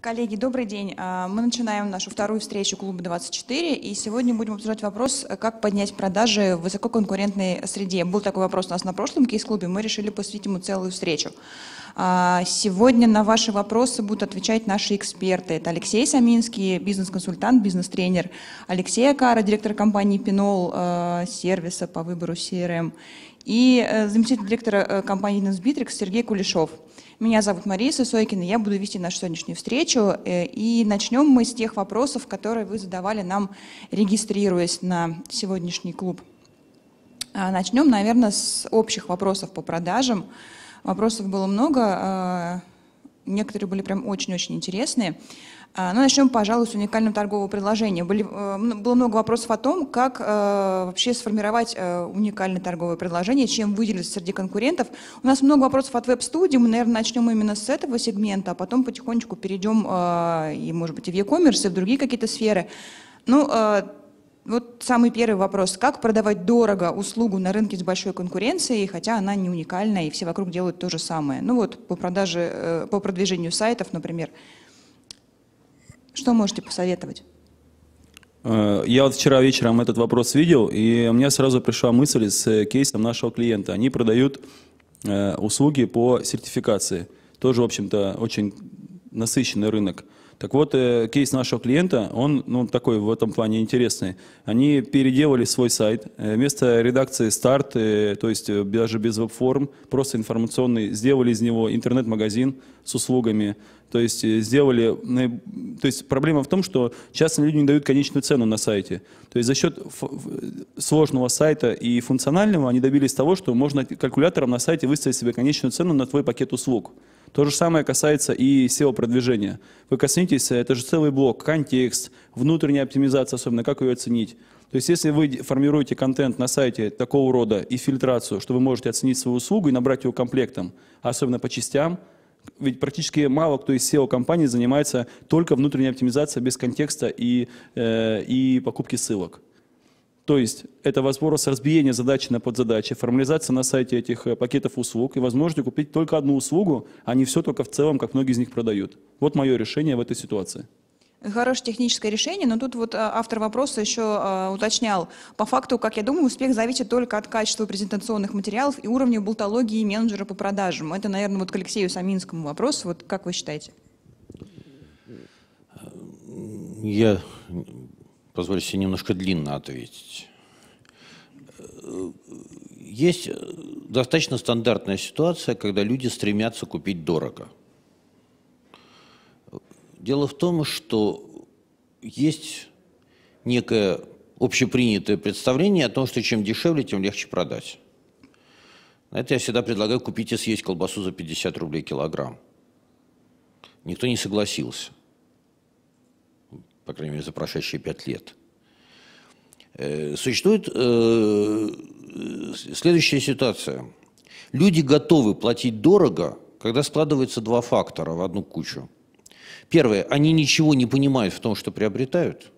Коллеги, добрый день. А, мы начинаем нашу вторую встречу клуба 24, и сегодня будем обсуждать вопрос, как поднять продажи в высококонкурентной среде. Был такой вопрос у нас на прошлом кейс-клубе, мы решили посвятить ему целую встречу. А, сегодня на ваши вопросы будут отвечать наши эксперты. Это Алексей Саминский, бизнес-консультант, бизнес-тренер, Алексей Акара, директор компании «Пинол» а, сервиса по выбору CRM, и э, заместитель директора э, компании Битрикс Сергей Кулешов – меня зовут Мария Сысойкина, я буду вести нашу сегодняшнюю встречу. Э, и начнем мы с тех вопросов, которые вы задавали нам, регистрируясь на сегодняшний клуб. А, начнем, наверное, с общих вопросов по продажам. Вопросов было много, а, некоторые были прям очень-очень интересные. А, ну, начнем, пожалуй, с уникального торгового предложения. Были, э, было много вопросов о том, как э, вообще сформировать э, уникальное торговое предложение, чем выделиться среди конкурентов. У нас много вопросов от веб-студии, мы, наверное, начнем именно с этого сегмента, а потом потихонечку перейдем и, может быть, и в e-commerce, и в другие какие-то сферы. Ну, вот самый первый вопрос. Как продавать дорого услугу на рынке с большой конкуренцией, хотя она не уникальная и все вокруг делают то же самое? Ну вот, по продаже, по продвижению сайтов, например. Что можете посоветовать? Э, я вот вчера вечером этот вопрос видел, и у меня сразу пришла мысль с э, кейсом нашего клиента. Они продают э, услуги по сертификации. Тоже, в общем-то, очень насыщенный рынок. Так вот, кейс нашего клиента, он ну, такой в этом плане интересный. Они переделали свой сайт. Вместо редакции старт, то есть даже без веб-форм, просто информационный, сделали из него интернет-магазин с услугами. То есть э, сделали... Э, то есть проблема в том, что часто люди не дают конечную цену на сайте. То есть за счет сложного сайта и функционального они добились того, что можно калькулятором на сайте выставить себе конечную цену на твой пакет услуг. То же самое касается и SEO-продвижения. Вы коснитесь, э, это же целый блок, контекст, внутренняя оптимизация особенно, как ее оценить. То есть если вы формируете контент на сайте такого рода и фильтрацию, что вы можете оценить свою услугу и набрать ее комплектом, особенно по частям, ведь практически мало кто из SEO-компаний занимается только внутренней оптимизацией без контекста и, э, и покупки ссылок. То есть это вопрос разбиения задачи на подзадачи, формализация на сайте этих э, пакетов услуг и возможность купить только одну услугу, а не все только в целом, как многие из них продают. Вот мое решение в этой ситуации. Хорошее техническое решение, но тут вот э, автор вопроса еще э, уточнял. По факту, как я думаю, успех зависит только от качества презентационных материалов и уровня болтологии менеджера по продажам. Это, наверное, вот к Алексею Саминскому вопрос. Вот как вы считаете? Я позволю себе немножко длинно ответить. Э, есть достаточно стандартная ситуация, когда люди стремятся купить дорого – Дело в том, что есть некое общепринятое представление о том, что чем дешевле, тем легче продать. На это я всегда предлагаю купить и съесть колбасу за 50 рублей килограмм. Никто не согласился, по крайней мере, за прошедшие пять лет. Э, существует э, следующая ситуация. Люди готовы платить дорого, когда складываются два фактора в одну кучу – Первое, они ничего не понимают в том, что приобретают.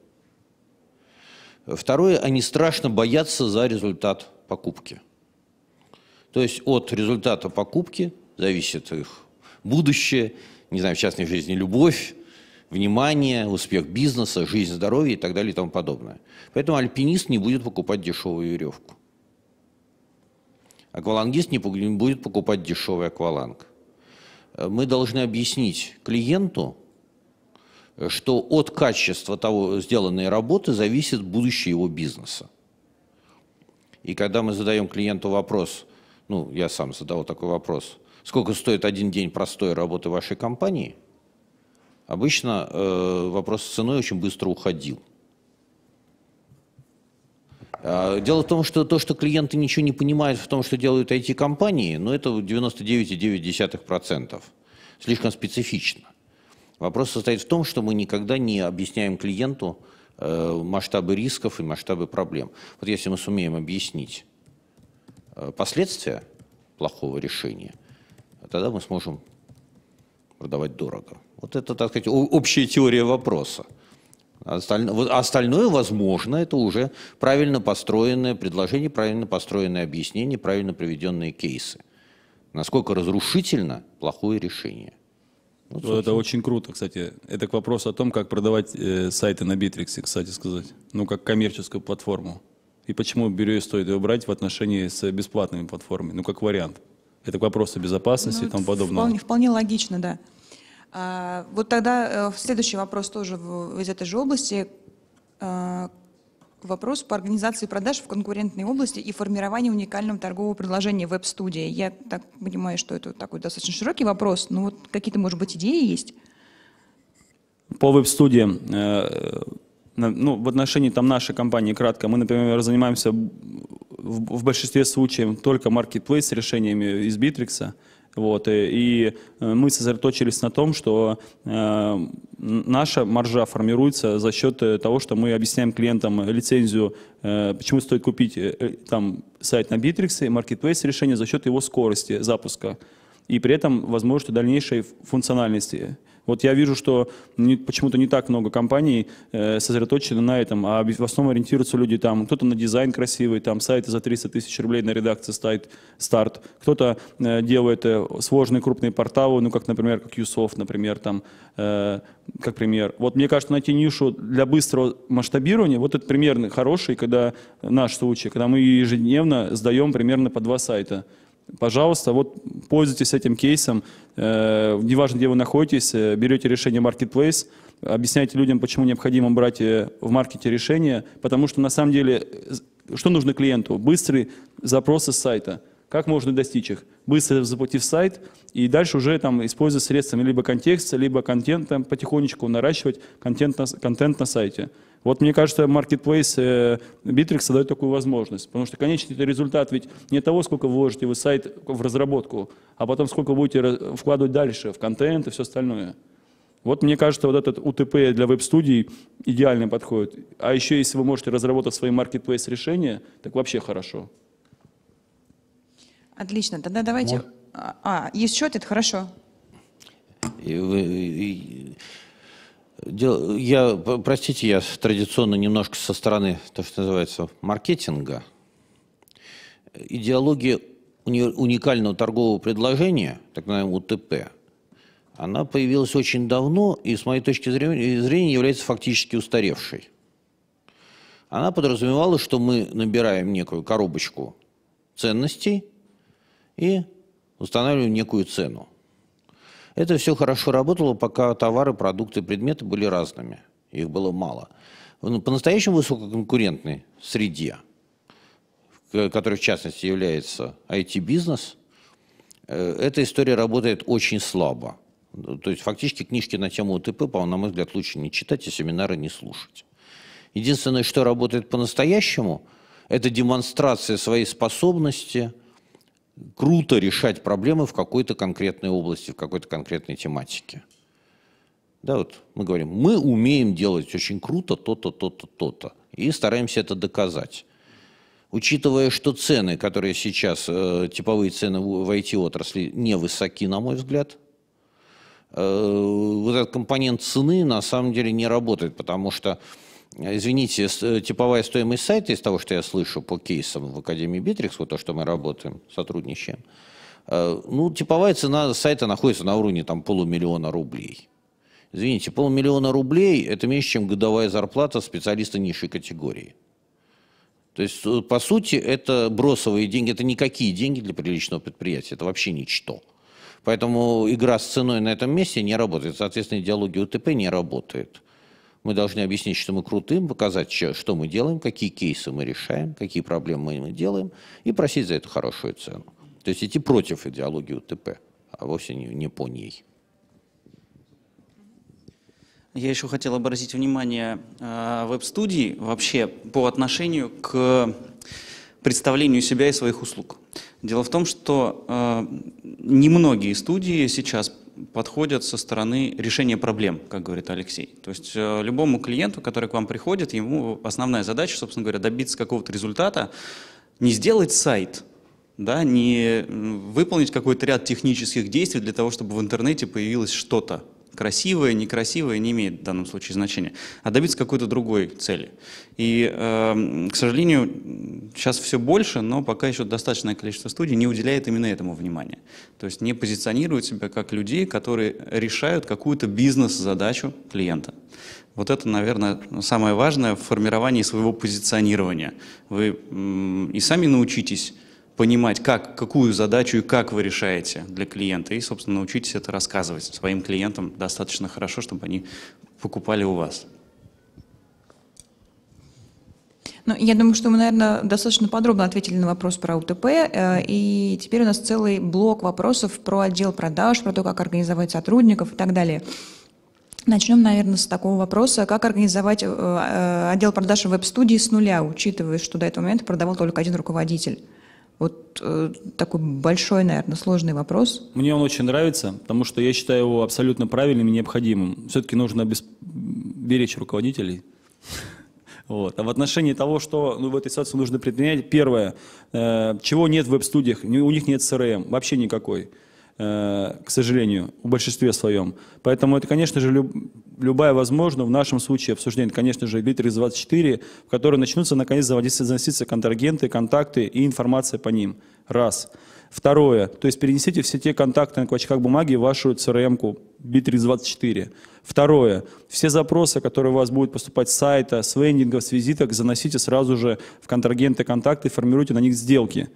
Второе, они страшно боятся за результат покупки. То есть от результата покупки зависит их будущее, не знаю, в частной жизни любовь, внимание, успех бизнеса, жизнь, здоровье и так далее и тому подобное. Поэтому альпинист не будет покупать дешевую веревку. Аквалангист не будет покупать дешевый акваланг мы должны объяснить клиенту, что от качества того сделанной работы зависит будущее его бизнеса. И когда мы задаем клиенту вопрос, ну, я сам задавал такой вопрос, сколько стоит один день простой работы вашей компании, обычно э, вопрос с ценой очень быстро уходил. А, дело в том, что то, что клиенты ничего не понимают в том, что делают IT-компании, ну это 99,9%. Слишком специфично. Вопрос состоит в том, что мы никогда не объясняем клиенту э, масштабы рисков и масштабы проблем. Вот если мы сумеем объяснить э, последствия плохого решения, тогда мы сможем продавать дорого. Вот это, так сказать, общая теория вопроса. Остальное, остальное, возможно, это уже правильно построенное предложение, правильно построенное объяснение, правильно приведенные кейсы. Насколько разрушительно плохое решение. Вот, ну, ну, собственно. это очень круто, кстати. Это к вопросу о том, как продавать э, сайты на Битриксе, кстати сказать. Ну, как коммерческую платформу. И почему Бирюи стоит ее брать в отношении с бесплатными платформами, ну, как вариант. Это к вопросу безопасности ну, и тому подобное. Вполне, вполне логично, да. А, вот тогда э, следующий вопрос тоже из этой же области. А, вопрос по организации продаж в конкурентной области и формированию уникального торгового предложения веб-студии. Я так понимаю, что это такой достаточно широкий вопрос, но вот какие-то, может быть, идеи есть? По веб студии э, ну, в отношении там нашей компании кратко, мы, например, занимаемся в, в большинстве случаев только маркетплейс решениями из Битрикса. Вот, э, и э, мы сосредоточились на том, что э, наша маржа формируется за счет того, что мы объясняем клиентам лицензию, почему стоит купить там, сайт на Bittrex и Marketplace решение за счет его скорости запуска и при этом возможности дальнейшей функциональности. Вот я вижу, что почему-то не так много компаний э, сосредоточены на этом, а в основном ориентируются люди там, кто-то на дизайн красивый, там сайты за 300 тысяч рублей на редакции ставит старт, кто-то э, делает э, сложные крупные порталы, ну как, например, как Юсов, например, там, как пример. Вот мне кажется, найти нишу для быстрого масштабирования, вот это примерно хороший, когда наш случай, когда мы ежедневно сдаем примерно по два сайта – пожалуйста, вот пользуйтесь этим кейсом, э, неважно, где вы находитесь, э, берете решение Marketplace, объясняйте людям, почему необходимо брать э, в маркете решение, потому что на самом деле, что нужно клиенту? быстрые запросы с сайта. Как можно достичь их? Быстро заплатив сайт и дальше уже там используя средствами либо контекста, либо контента потихонечку наращивать контент на, контент на сайте. Вот мне кажется, маркетплейс э, Bittrex дает такую возможность, потому что конечный это результат ведь не того, сколько вложите вы сайт в разработку, а потом сколько будете вкладывать дальше в контент и все остальное. Вот мне кажется, вот этот УТП для веб-студий идеально подходит. А еще если вы можете разработать свои маркетплейс решения, так вообще хорошо. Отлично, тогда давайте... Может? А, а, есть счет, это хорошо. И вы, и... Я, простите, я традиционно немножко со стороны, то, что называется, маркетинга. Идеология уни... уникального торгового предложения, так называемого УТП, она появилась очень давно и, с моей точки зрения, является фактически устаревшей. Она подразумевала, что мы набираем некую коробочку ценностей и устанавливаем некую цену. Это все хорошо работало, пока товары, продукты, предметы были разными. Их было мало. Ну, по-настоящему высококонкурентной среде, которой в частности является IT-бизнес, э, эта история работает очень слабо. То есть фактически книжки на тему УТП, по на мой взгляд, лучше не читать и семинары не слушать. Единственное, что работает по-настоящему, это демонстрация своей способности круто решать проблемы в какой-то конкретной области, в какой-то конкретной тематике. Да, вот мы говорим, мы умеем делать очень круто то-то, то-то, то-то, и стараемся это доказать. Учитывая, что цены, которые сейчас, э, типовые цены в IT-отрасли, не высоки, на мой взгляд, э, вот этот компонент цены на самом деле не работает, потому что Э, извините, э, типовая стоимость сайта, из того, что я слышу по кейсам в Академии Битрикс, вот то, что мы работаем, сотрудничаем, э, ну, типовая цена сайта находится на уровне там полумиллиона рублей. Извините, полмиллиона рублей – это меньше, чем годовая зарплата специалиста низшей категории. То есть, по сути, это бросовые деньги, это никакие деньги для приличного предприятия, это вообще ничто. Поэтому игра с ценой на этом месте не работает, соответственно, идеология УТП не работает. Мы должны объяснить, что мы крутым, показать, что мы делаем, какие кейсы мы решаем, какие проблемы мы делаем, и просить за это хорошую цену. То есть идти против идеологии УТП, а вовсе не, не по ней. Я еще хотел обратить внимание э, веб-студии вообще по отношению к представлению себя и своих услуг. Дело в том, что э, немногие студии сейчас подходят со стороны решения проблем, как говорит Алексей. То есть э, любому клиенту, который к вам приходит, ему основная задача, собственно говоря, добиться какого-то результата, не сделать сайт, да, не выполнить какой-то ряд технических действий для того, чтобы в интернете появилось что-то, красивое, некрасивое не имеет в данном случае значения, а добиться какой-то другой цели. И, эм, к сожалению, сейчас все больше, но пока еще достаточное количество студий не уделяет именно этому внимания. То есть не позиционируют себя как людей, которые решают какую-то бизнес-задачу клиента. Вот это, наверное, самое важное в формировании своего позиционирования. Вы и сами научитесь понимать, как, какую задачу и как вы решаете для клиента. И, собственно, научитесь это рассказывать своим клиентам достаточно хорошо, чтобы они покупали у вас. Ну, я думаю, что мы, наверное, достаточно подробно ответили на вопрос про УТП, э, и теперь у нас целый блок вопросов про отдел продаж, про то, как организовать сотрудников и так далее. Начнем, наверное, с такого вопроса, как организовать э, э, отдел продаж в веб-студии с нуля, учитывая, что до этого момента продавал только один руководитель. Вот э, такой большой, наверное, сложный вопрос. Мне он очень нравится, потому что я считаю его абсолютно правильным и необходимым. Все-таки нужно без... беречь руководителей. Вот. А в отношении того, что ну, в этой ситуации нужно предпринять, первое, э, чего нет в веб-студиях, у них нет CRM, вообще никакой. Э, к сожалению, в большинстве своем. Поэтому это, конечно же, любая возможность, в нашем случае обсуждение, конечно же, Литрис 24, в которой начнутся, наконец, заводиться, заноситься контрагенты, контакты и информация по ним. Раз. Второе. То есть перенесите все те контакты на клочках бумаги в вашу CRM-ку b 24 Второе. Все запросы, которые у вас будут поступать с сайта, с лендингов, с визиток, заносите сразу же в контрагенты контакты и формируйте на них сделки.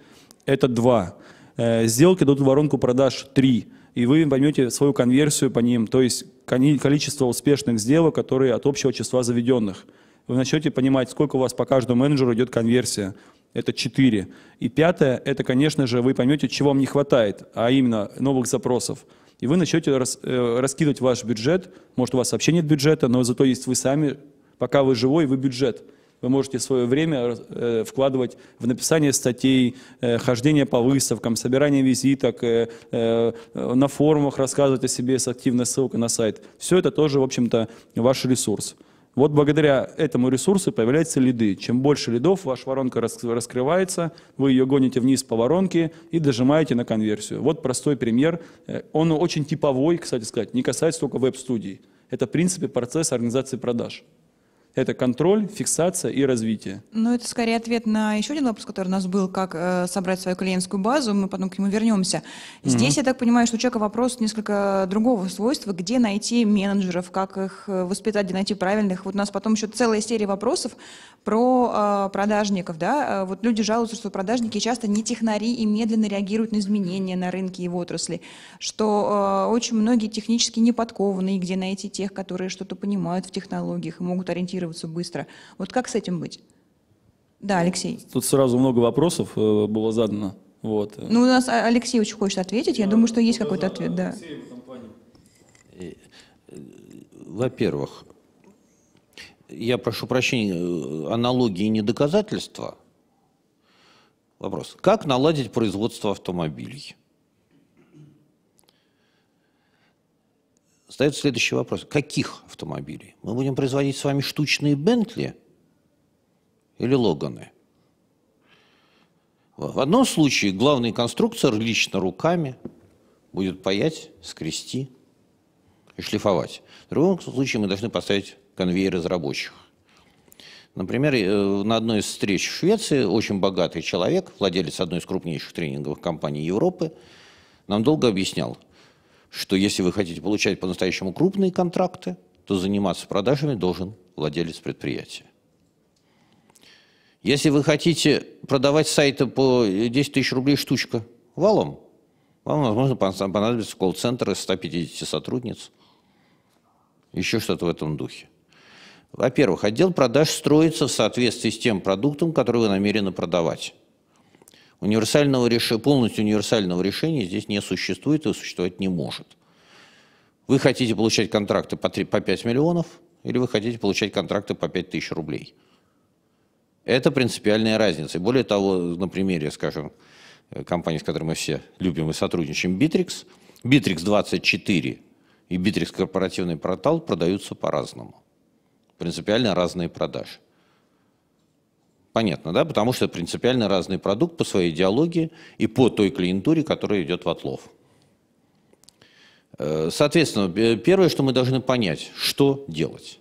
Это Два. Э, сделки дадут воронку продаж 3, и вы поймете свою конверсию по ним, то есть количество успешных сделок, которые от общего числа заведенных. Вы начнете понимать, сколько у вас по каждому менеджеру идет конверсия. Это 4. И пятое, это, конечно же, вы поймете, чего вам не хватает, а именно новых запросов. И вы начнете рас, э, раскидывать ваш бюджет. Может, у вас вообще нет бюджета, но зато есть вы сами. Пока вы живой, вы бюджет вы можете свое время э, вкладывать в написание статей, э, хождение по выставкам, собирание визиток, э, на форумах рассказывать о себе с активной ссылкой на сайт. Все это тоже, в общем-то, ваш ресурс. Вот благодаря этому ресурсу появляются лиды. Чем больше лидов, ваша воронка раскрывается, вы ее гоните вниз по воронке и дожимаете на конверсию. Вот простой пример. Он очень типовой, кстати сказать, не касается только веб-студий. Это, в принципе, процесс организации продаж. Это контроль, фиксация и развитие. Ну, это скорее ответ на еще один вопрос, который у нас был, как э, собрать свою клиентскую базу, мы потом к нему вернемся. Здесь, угу. я так понимаю, что у человека вопрос несколько другого свойства, где найти менеджеров, как их э, воспитать, где найти правильных. Вот у нас потом еще целая серия вопросов про э, продажников, да, э, вот люди жалуются, что продажники часто не технари и медленно реагируют на изменения на рынке и в отрасли, что э, очень многие технически не подкованы, где найти тех, которые что-то понимают в технологиях и могут ориентироваться адаптироваться быстро. Вот как с этим быть? Да, ну, Алексей. Тут сразу много вопросов э, было задано. Вот. Ну, у нас а, Алексей очень хочет ответить. Я а, думаю, что есть ну, какой-то ответ. Да. Э, э, во-первых, я прошу прощения, аналогии не доказательства. Вопрос. Как наладить производство автомобилей? Остается следующий вопрос. Каких автомобилей? Мы будем производить с вами штучные Бентли или Логаны? В одном случае главный конструктор лично руками будет паять, скрести и шлифовать. В другом случае мы должны поставить конвейер из рабочих. Например, э, на одной из встреч в Швеции очень богатый человек, владелец одной из крупнейших тренинговых компаний Европы, нам долго объяснял – что если вы хотите получать по-настоящему крупные контракты, то заниматься продажами должен владелец предприятия. Если вы хотите продавать сайты по 10 тысяч рублей штучка валом, вам, возможно, понадобится колл-центр из 150 сотрудниц. Еще что-то в этом духе. Во-первых, отдел продаж строится в соответствии с тем продуктом, который вы намерены продавать. Универсального решения, полностью универсального решения здесь не существует и существовать не может. Вы хотите получать контракты по, 3, по 5 миллионов или вы хотите получать контракты по 5 тысяч рублей? Это принципиальная разница. И более того, на примере, скажем, компании, с которой мы все любим и сотрудничаем, Bittrex, Bittrex 24 и Bittrex корпоративный портал продаются по-разному. Принципиально разные продажи. Понятно, да? Потому что принципиально разный продукт по своей идеологии и по той клиентуре, которая идет в отлов. Э, соответственно, э, первое, что мы должны понять, что делать,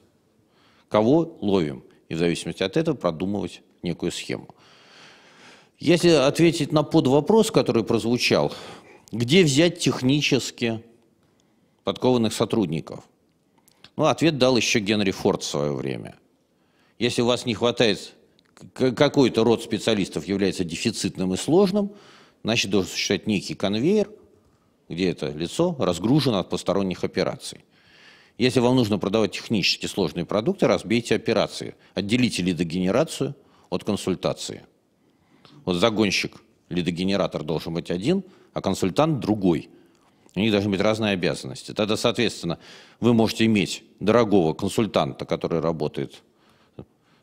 кого ловим, и в зависимости от этого продумывать некую схему. Если ответить на подвопрос, который прозвучал, где взять технически подкованных сотрудников? Ну, ответ дал еще Генри Форд в свое время. Если у вас не хватает какой-то род специалистов является дефицитным и сложным, значит, должен существовать некий конвейер, где это лицо разгружено от посторонних операций. Если вам нужно продавать технически сложные продукты, разбейте операции. Отделите лидогенерацию от консультации. Вот загонщик, лидогенератор должен быть один, а консультант другой. У них должны быть разные обязанности. Тогда, соответственно, вы можете иметь дорогого консультанта, который работает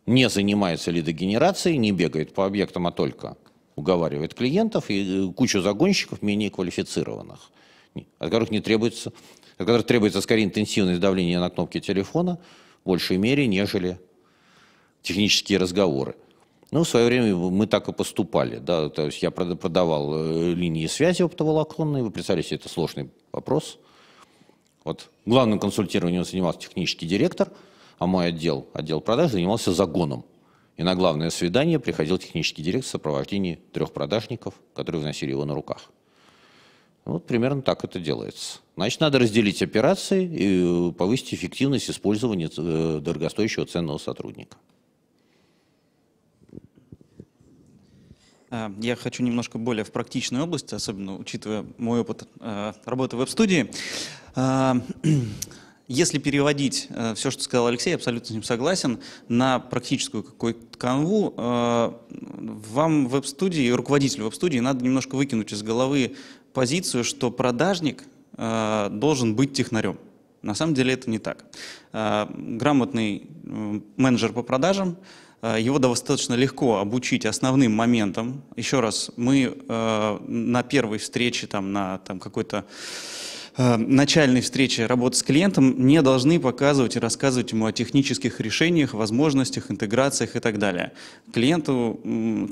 не занимается лидогенерацией, не бегает по объектам, а только уговаривает клиентов и э, кучу загонщиков менее квалифицированных, от которых не требуется, от которых требуется скорее интенсивность давления на кнопки телефона в большей мере, нежели технические разговоры. Ну, в свое время мы так и поступали. Да? То есть я продавал э, линии связи оптоволоконные. Вы представляете, себе, это сложный вопрос. Вот главным консультированием занимался технический директор – а мой отдел, отдел продаж, занимался загоном. И на главное свидание приходил технический директор в сопровождении трех продажников, которые вносили его на руках. Вот примерно так это делается. Значит, надо разделить операции и э, повысить эффективность использования э, дорогостоящего ценного сотрудника. А, я хочу немножко более в практичной область, особенно учитывая мой опыт э, работы в веб-студии. А, Если переводить э, все, что сказал Алексей, я абсолютно с ним согласен, на практическую какую-то канву, э, вам веб-студии, руководителю веб-студии, надо немножко выкинуть из головы позицию, что продажник э, должен быть технарем. На самом деле это не так. Э, грамотный менеджер по продажам, э, его достаточно легко обучить основным моментам. Еще раз, мы э, на первой встрече, там, на там, какой-то э, начальной встречи работы с клиентом не должны показывать и рассказывать ему о технических решениях, возможностях, интеграциях и так далее. Клиенту,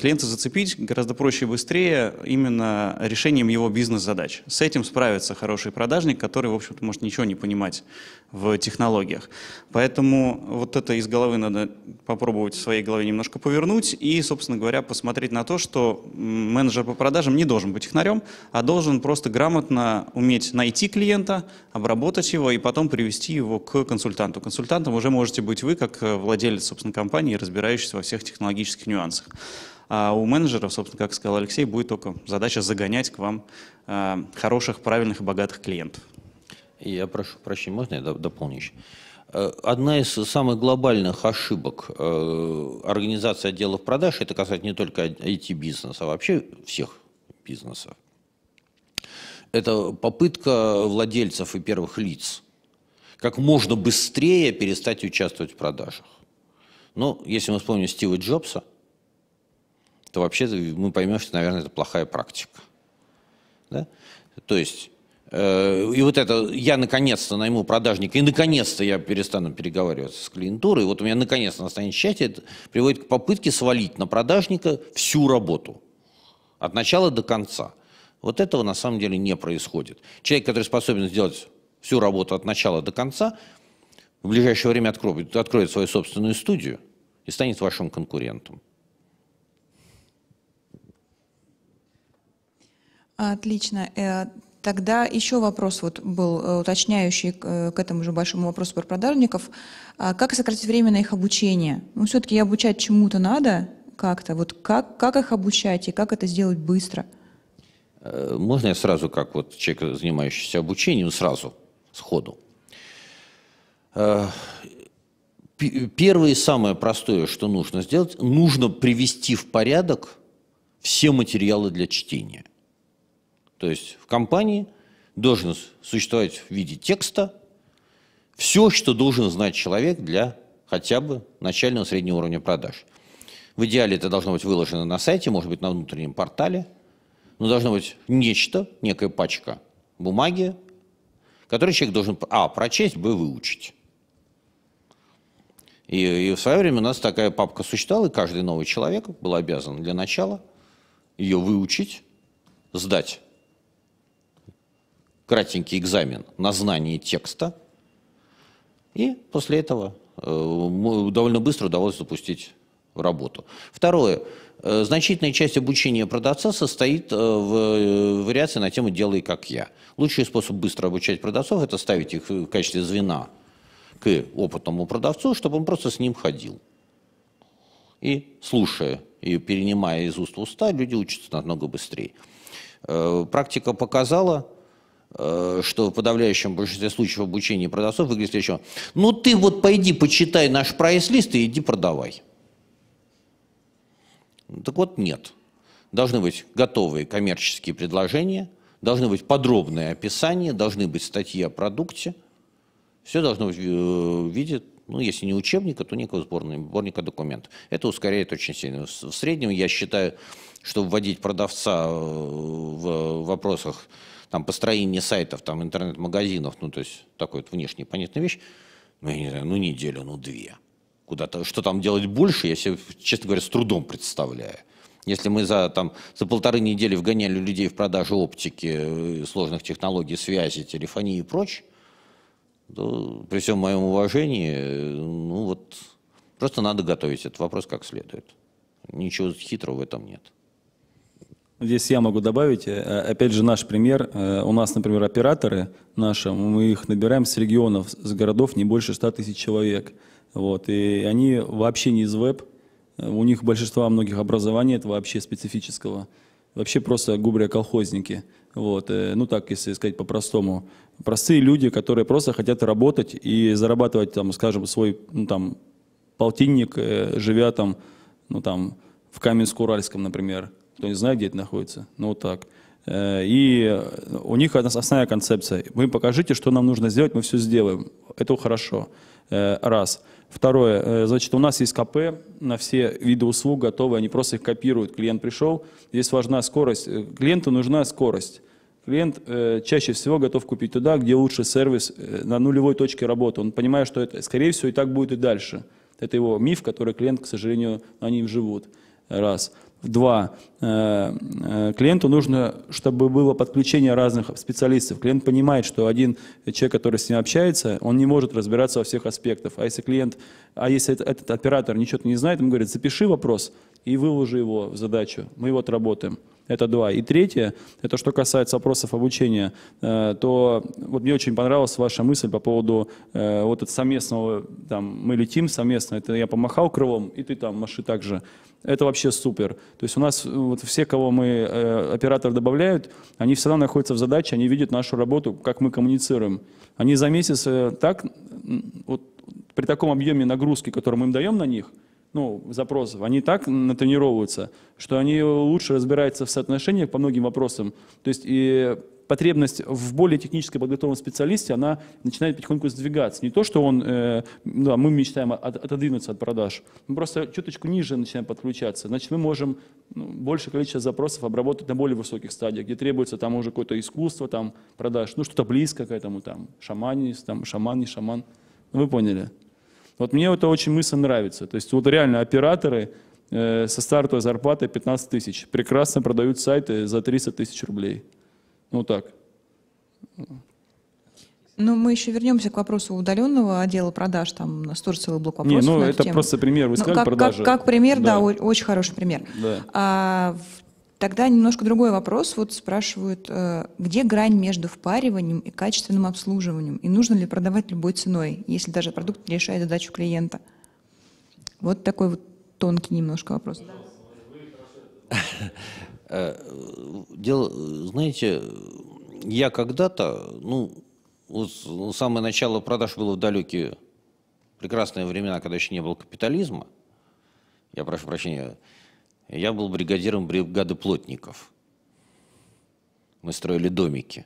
клиента зацепить гораздо проще и быстрее именно решением его бизнес-задач. С этим справится хороший продажник, который, в общем-то, может ничего не понимать в технологиях. Поэтому вот это из головы надо попробовать в своей голове немножко повернуть и, собственно говоря, посмотреть на то, что менеджер по продажам не должен быть технарем, а должен просто грамотно уметь найти клиента, обработать его и потом привести его к консультанту. Консультантом уже можете быть вы, как э, владелец, собственно, компании, разбирающийся во всех технологических нюансах. А у менеджеров, собственно, как сказал Алексей, будет только задача загонять к вам э, хороших, правильных и богатых клиентов. Я прошу прощения, можно я дополню еще? Э, одна из самых глобальных ошибок э, организации отделов продаж, это касается не только IT-бизнеса, а вообще всех бизнесов, это попытка владельцев и первых лиц как можно быстрее перестать участвовать в продажах. Ну, если мы вспомним Стива Джобса, то вообще мы поймем, что, наверное, это плохая практика. Да? То есть Э, и вот это, я наконец-то найму продажника, и наконец-то я перестану переговариваться с клиентурой, вот у меня наконец-то настанет счастье, это приводит к попытке свалить на продажника всю работу, от начала до конца. Вот этого на самом деле не происходит. Человек, который способен сделать всю работу от начала до конца, в ближайшее время откроет, откроет свою собственную студию и станет вашим конкурентом. Отлично. Э, Тогда еще вопрос вот был э, уточняющий э, к этому же большому вопросу про продажников. А как сократить время на их обучение? Ну, все-таки обучать чему-то надо как-то. Вот как, как их обучать и как это сделать быстро? Э, можно я сразу, как вот человек, занимающийся обучением, ну, сразу, сходу? Первое и самое простое, что нужно сделать, нужно привести в порядок все материалы для чтения – то есть в компании должен существовать в виде текста все, что должен знать человек для хотя бы начального среднего уровня продаж. В идеале это должно быть выложено на сайте, может быть, на внутреннем портале, но должно быть нечто, некая пачка бумаги, которую человек должен, а, прочесть, б, выучить. И, и в свое время у нас такая папка существовала, и каждый новый человек был обязан для начала ее выучить, сдать кратенький экзамен на знание текста, и после этого э, довольно быстро удалось запустить работу. Второе. Э, значительная часть обучения продавца состоит э, в вариации на тему «делай как я». Лучший способ быстро обучать продавцов – это ставить их в качестве звена к опытному продавцу, чтобы он просто с ним ходил. И слушая, и перенимая из уст в уста, люди учатся намного быстрее. Практика показала, Э, что в подавляющем большинстве случаев обучения продавцов выглядит следующим. Ну ты вот пойди почитай наш прайс-лист и иди продавай. Так вот, нет. Должны быть готовые коммерческие предложения, должны быть подробные описания, должны быть статьи о продукте. Все должно быть э, в виде, ну, если не учебника, то некого сборника, сборника документов. Это ускоряет очень сильно. В среднем я считаю, что вводить продавца э, в вопросах там построение сайтов, там интернет-магазинов, ну то есть такой вот внешний понятная вещь, ну я не знаю, ну неделю, ну две. Куда-то, что там делать больше, я себе, честно говоря, с трудом представляю. Если мы за, там, за полторы недели вгоняли людей в продажу оптики, э, сложных технологий связи, телефонии и прочь, то при всем моем уважении, э, ну вот, просто надо готовить этот вопрос как следует. Ничего хитрого в этом нет. Здесь я могу добавить, э, опять же, наш пример. Э, у нас, например, операторы наши, мы их набираем с регионов, с городов не больше 100 тысяч человек. Вот. И они вообще не из веб, у них большинство многих образований это вообще специфического. Вообще просто губрия колхозники. Вот. Э, ну так, если сказать по-простому. Простые люди, которые просто хотят работать и зарабатывать, там, скажем, свой ну, там, полтинник, живя там, ну, там, в Каменск-Уральском, например кто не знает, где это находится, но вот так. Э, и у них основная концепция. Вы покажите, что нам нужно сделать, мы все сделаем. Это хорошо. Э, раз. Второе. Э, значит, у нас есть КП на все виды услуг готовы, они просто их копируют. Клиент пришел, здесь важна скорость. Клиенту нужна скорость. Клиент чаще всего готов купить туда, где лучше сервис на нулевой точке работы. Он понимает, что это, скорее всего, и так будет и дальше. Это его миф, который клиент, к сожалению, на ним живут. Раз два э, э, клиенту нужно, чтобы было подключение разных специалистов. Клиент понимает, что один человек, который с ним общается, он не может разбираться во всех аспектах. А если клиент, а если этот, этот оператор ничего не знает, он говорит, запиши вопрос и выложи его в задачу, мы его отработаем. Это два. И третье, это что касается вопросов обучения, э, то вот мне очень понравилась ваша мысль по поводу э, вот этого совместного, там, мы летим совместно, это я помахал крылом, и ты там маши так же. Это вообще супер. То есть у нас э, вот все, кого мы, э, оператор добавляют, они всегда находятся в задаче, они видят нашу работу, как мы коммуницируем. Они за месяц э, так, вот при таком объеме нагрузки, который мы им даем на них – ну, запросов, они так натренировываются, что они лучше разбираются в соотношениях по многим вопросам. То есть и потребность в более технически подготовленном специалисте, она начинает потихоньку сдвигаться. Не то, что он, э, да, мы мечтаем от, отодвинуться от продаж, мы просто чуточку ниже начинаем подключаться. Значит, мы можем ну, большее количество запросов обработать на более высоких стадиях, где требуется там уже какое-то искусство там, продаж, ну что-то близко к этому, там, шаманис, там, шаман, не шаман. Вы поняли. Вот мне это очень мысль нравится. То есть вот реально операторы э, со стартовой зарплатой 15 тысяч прекрасно продают сайты за 300 тысяч рублей. Ну так. Ну, мы еще вернемся к вопросу удаленного отдела продаж. Там у нас тоже целый блок вопросов. Не, ну, это тему. просто пример. Вы ну, сказали как, продажи. Как, как пример, да, да очень хороший пример. Да. А, Тогда немножко другой вопрос. Вот спрашивают, э, где грань между впариванием и качественным обслуживанием? И нужно ли продавать любой ценой, если даже продукт решает задачу клиента? Вот такой вот тонкий немножко вопрос. Э, дело, знаете, я когда-то, ну, вот ну, самое начало продаж было в далекие прекрасные времена, когда еще не было капитализма. Я прошу прощения, я был бригадиром бригады плотников. Мы строили домики.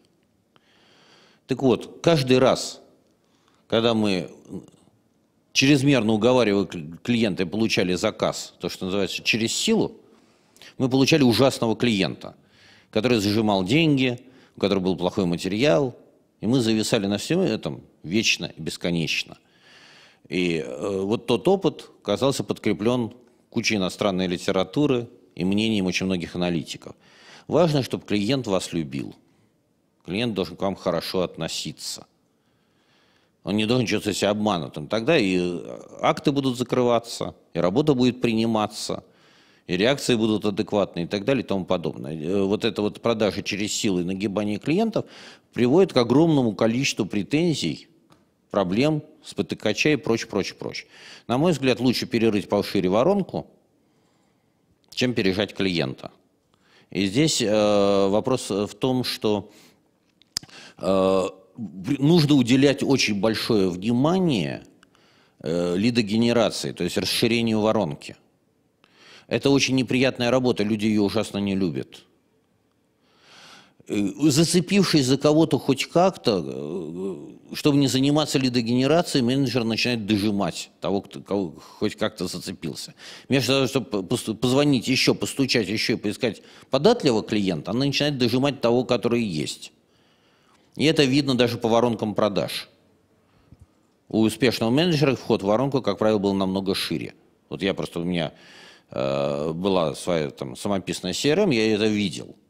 Так вот, каждый раз, когда мы чрезмерно уговаривали клиента и получали заказ, то, что называется, через силу, мы получали ужасного клиента, который зажимал деньги, у которого был плохой материал, и мы зависали на всем этом вечно и бесконечно. И э, вот тот опыт оказался подкреплен кучей иностранной литературы и мнением очень многих аналитиков. Важно, чтобы клиент вас любил. Клиент должен к вам хорошо относиться. Он не должен чувствовать себя обманутым. Тогда и акты будут закрываться, и работа будет приниматься, и реакции будут адекватные и так далее и тому подобное. Э, вот эта вот продажа через силы и нагибание клиентов приводит к огромному количеству претензий проблем, спотыкача и прочь, прочь, прочь. На мой взгляд, лучше перерыть пошире воронку, чем пережать клиента. И здесь э, вопрос в том, что э, нужно уделять очень большое внимание э, лидогенерации, то есть расширению воронки. Это очень неприятная работа, люди ее ужасно не любят. Э, зацепившись за кого-то хоть как-то, э, чтобы не заниматься лидогенерацией, менеджер начинает дожимать того, кто кого, хоть как-то зацепился. Вместо того, чтобы позвонить еще, постучать еще и поискать податливого клиента, она начинает дожимать того, который есть. И это видно даже по воронкам продаж. У успешного менеджера вход в воронку, как правило, был намного шире. Вот я просто, у меня э, была своя там, самописная CRM, я это видел –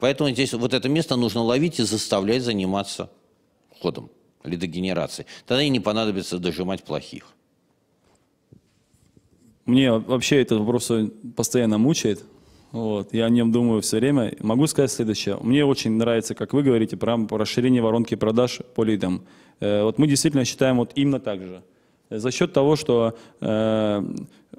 Поэтому здесь вот это место нужно ловить и заставлять заниматься ходом лидогенерации. Тогда и не понадобится дожимать плохих. Мне вообще этот вопрос постоянно мучает. Вот, я о нем думаю все время. Могу сказать следующее. Мне очень нравится, как вы говорите, про расширение воронки продаж по лидам. Э, вот мы действительно считаем вот именно так же. Э, за счет того, что э,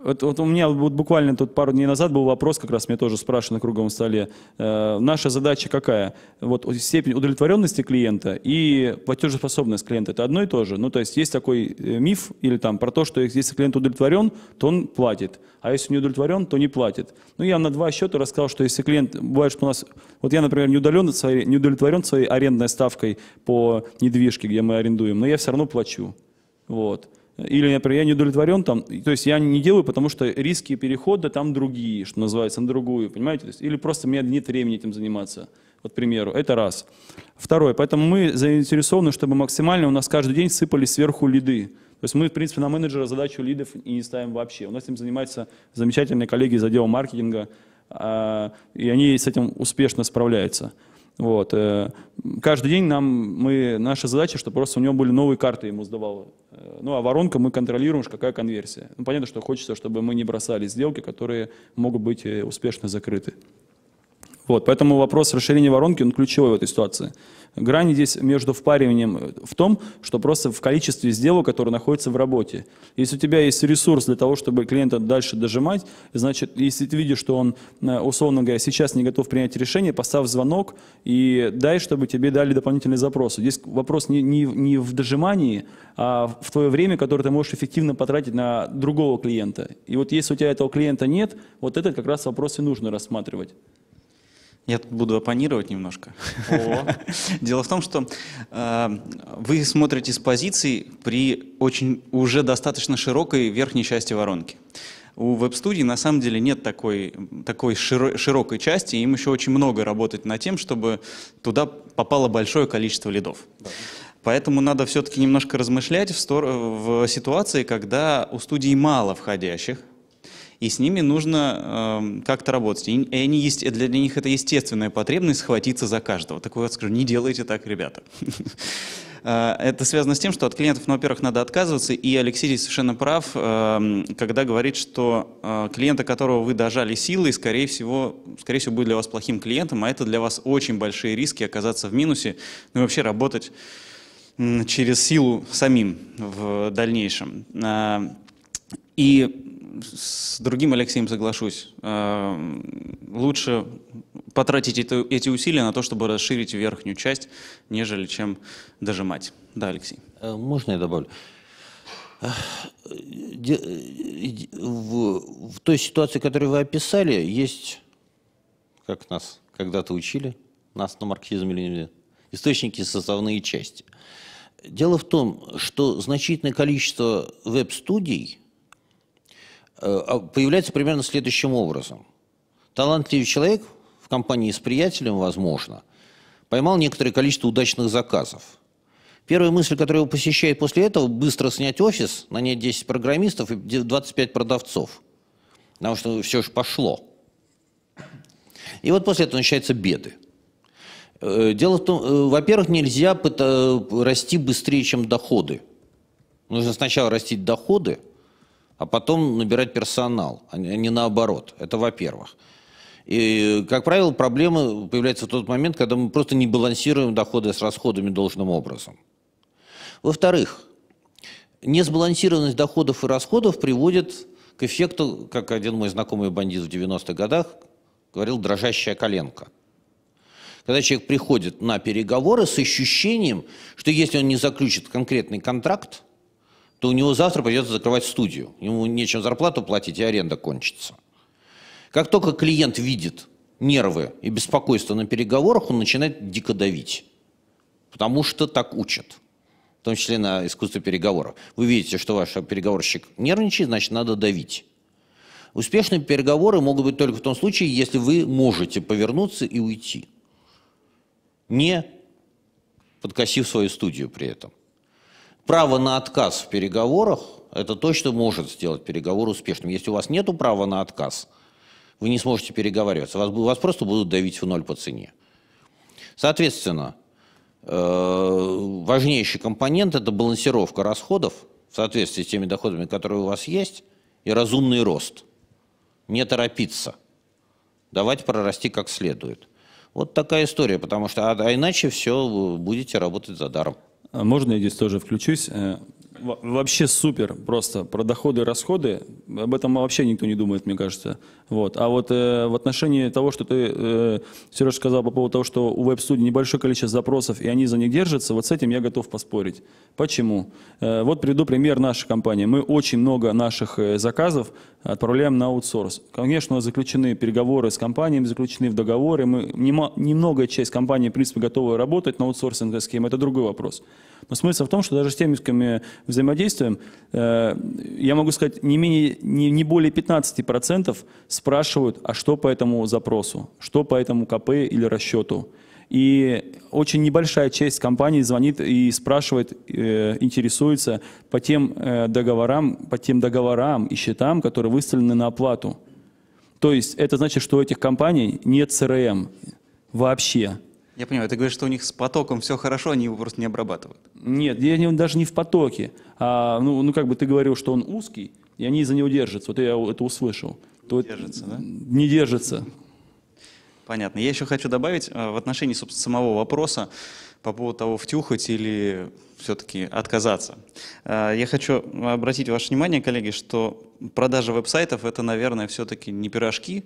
вот, вот у меня вот буквально тут пару дней назад был вопрос, как раз мне тоже спрашивали на круглом столе. Э, наша задача какая? Вот степень удовлетворенности клиента и платежеспособность клиента – это одно и то же. Ну, то есть есть такой э, миф или там про то, что если клиент удовлетворен, то он платит, а если не удовлетворен, то не платит. Ну, я на два счета рассказал, что если клиент, бывает, что у нас, вот я, например, не удовлетворен своей, не удовлетворен своей арендной ставкой по недвижке, где мы арендуем, но я все равно плачу. Вот. Или, например, я не удовлетворен там, то есть я не делаю, потому что риски перехода там другие, что называется, на другую, понимаете? То есть, или просто у меня нет времени этим заниматься, вот, к примеру. Это раз. Второе, поэтому мы заинтересованы, чтобы максимально у нас каждый день сыпались сверху лиды. То есть мы, в принципе, на менеджера задачу лидов и не ставим вообще. У нас этим занимаются замечательные коллеги из отдела маркетинга, а, и они с этим успешно справляются. Вот. Э, каждый день нам, мы, наша задача, чтобы просто у него были новые карты, ему сдавал. Э, ну, а воронка мы контролируем, какая конверсия. Ну, понятно, что хочется, чтобы мы не бросали сделки, которые могут быть э, успешно закрыты. Вот, поэтому вопрос расширения воронки, он ключевой в этой ситуации. Грань здесь между впариванием в том, что просто в количестве сделок, которые находятся в работе. Если у тебя есть ресурс для того, чтобы клиента дальше дожимать, значит, если ты видишь, что он, э, условно говоря, сейчас не готов принять решение, поставь звонок и дай, чтобы тебе дали дополнительные запросы. Здесь вопрос не, не, не в дожимании, а в твое время, которое ты можешь эффективно потратить на другого клиента. И вот если у тебя этого клиента нет, вот этот как раз вопрос и нужно рассматривать. Я тут буду оппонировать немножко. Дело в том, что э, вы смотрите с позиции при очень уже достаточно широкой верхней части воронки. У веб студии на самом деле нет такой, такой широкой части, им еще очень много работать над тем, чтобы туда попало большое количество лидов. Да. Поэтому надо все-таки немножко размышлять в, стор- в ситуации, когда у студии мало входящих, и с ними нужно э, как-то работать. И, они есть, для них это естественная потребность схватиться за каждого. Так вот скажу, не делайте так, ребята. Э, это связано с тем, что от клиентов, ну, во-первых, надо отказываться, и Алексей здесь совершенно прав, эм, когда говорит, что э, клиента, которого вы дожали силой, скорее всего, скорее всего, будет для вас плохим клиентом, а это для вас очень большие риски оказаться в минусе, ну и вообще работать через силу самим в дальнейшем. Э, и с другим Алексеем соглашусь. Э, лучше потратить это, эти усилия на то, чтобы расширить верхнюю часть, нежели чем дожимать. Да, Алексей. Э, можно я добавлю? Э, в, в той ситуации, которую вы описали, есть, как нас когда-то учили, нас на марксизм или нет, источники составные части. Дело в том, что значительное количество веб-студий – Э, а появляется примерно следующим образом. Талантливый человек в компании с приятелем, возможно, поймал некоторое количество удачных заказов. Первая мысль, которая его посещает после этого, быстро снять офис, нанять 10 программистов и 25 продавцов. Потому что все же пошло. И вот после этого начинаются беды. Э, дело в том, э, во-первых, нельзя расти быстрее, чем доходы. Нужно сначала растить доходы – а потом набирать персонал, а, а не наоборот. Это во-первых. И, как правило, проблема появляется в тот момент, когда мы просто не балансируем доходы с расходами должным образом. Во-вторых, несбалансированность доходов и расходов приводит к эффекту, как один мой знакомый бандит в 90-х годах говорил, дрожащая коленка. Когда человек приходит на переговоры с ощущением, что если он не заключит конкретный контракт, то у него завтра придется закрывать студию. Ему нечем зарплату платить, и аренда кончится. Как только клиент видит нервы и беспокойство на переговорах, он начинает дико давить. Потому что так учат. В том числе на искусство переговоров. Вы видите, что ваш переговорщик нервничает, значит, надо давить. Успешные переговоры могут быть только в том случае, если вы можете повернуться и уйти, не подкосив свою студию при этом право на отказ в переговорах – это то, что может сделать переговор успешным. Если у вас нет права на отказ, вы не сможете переговариваться. Вас, вас просто будут давить в ноль по цене. Соответственно, э, важнейший компонент – это балансировка расходов в соответствии с теми доходами, которые у вас есть, и разумный рост. Не торопиться. Давать прорасти как следует. Вот такая история, потому что а, а иначе все э, будете работать за даром. А можно я здесь тоже включусь? Э, вообще супер просто. Про доходы и расходы, об этом вообще никто не думает, мне кажется. Вот. А вот э, в отношении того, что ты, э, Сереж, сказал по поводу того, что у веб-студии небольшое количество запросов, и они за них держатся, вот с этим я готов поспорить. Почему? Э, вот приведу пример нашей компании. Мы очень много наших э, заказов отправляем на аутсорс. Конечно, у нас заключены переговоры с компаниями, заключены в договоры. Мы, немного часть компании, в принципе, готова работать на аутсорсинг схеме. Это другой вопрос. Но смысл в том, что даже с темниками взаимодействием, взаимодействуем, э, я могу сказать, не, менее, не, не более 15% спрашивают, а что по этому запросу, что по этому КП или расчету. И очень небольшая часть компаний звонит и спрашивает, э, интересуется по тем э, договорам, по тем договорам и счетам, которые выставлены на оплату. То есть это значит, что у этих компаний нет CRM вообще. Я понимаю, ты говоришь, что у них с потоком все хорошо, они его просто не обрабатывают. Нет, я не, он даже не в потоке. А, ну, ну, как бы ты говорил, что он узкий, и они за него держатся. Вот я это услышал. То не держится, да? Не держится. Понятно. Я еще хочу добавить э, в отношении, собственно, самого вопроса по поводу того, втюхать или все-таки отказаться. Э, я хочу обратить ваше внимание, коллеги, что продажа веб-сайтов это, наверное, все-таки не пирожки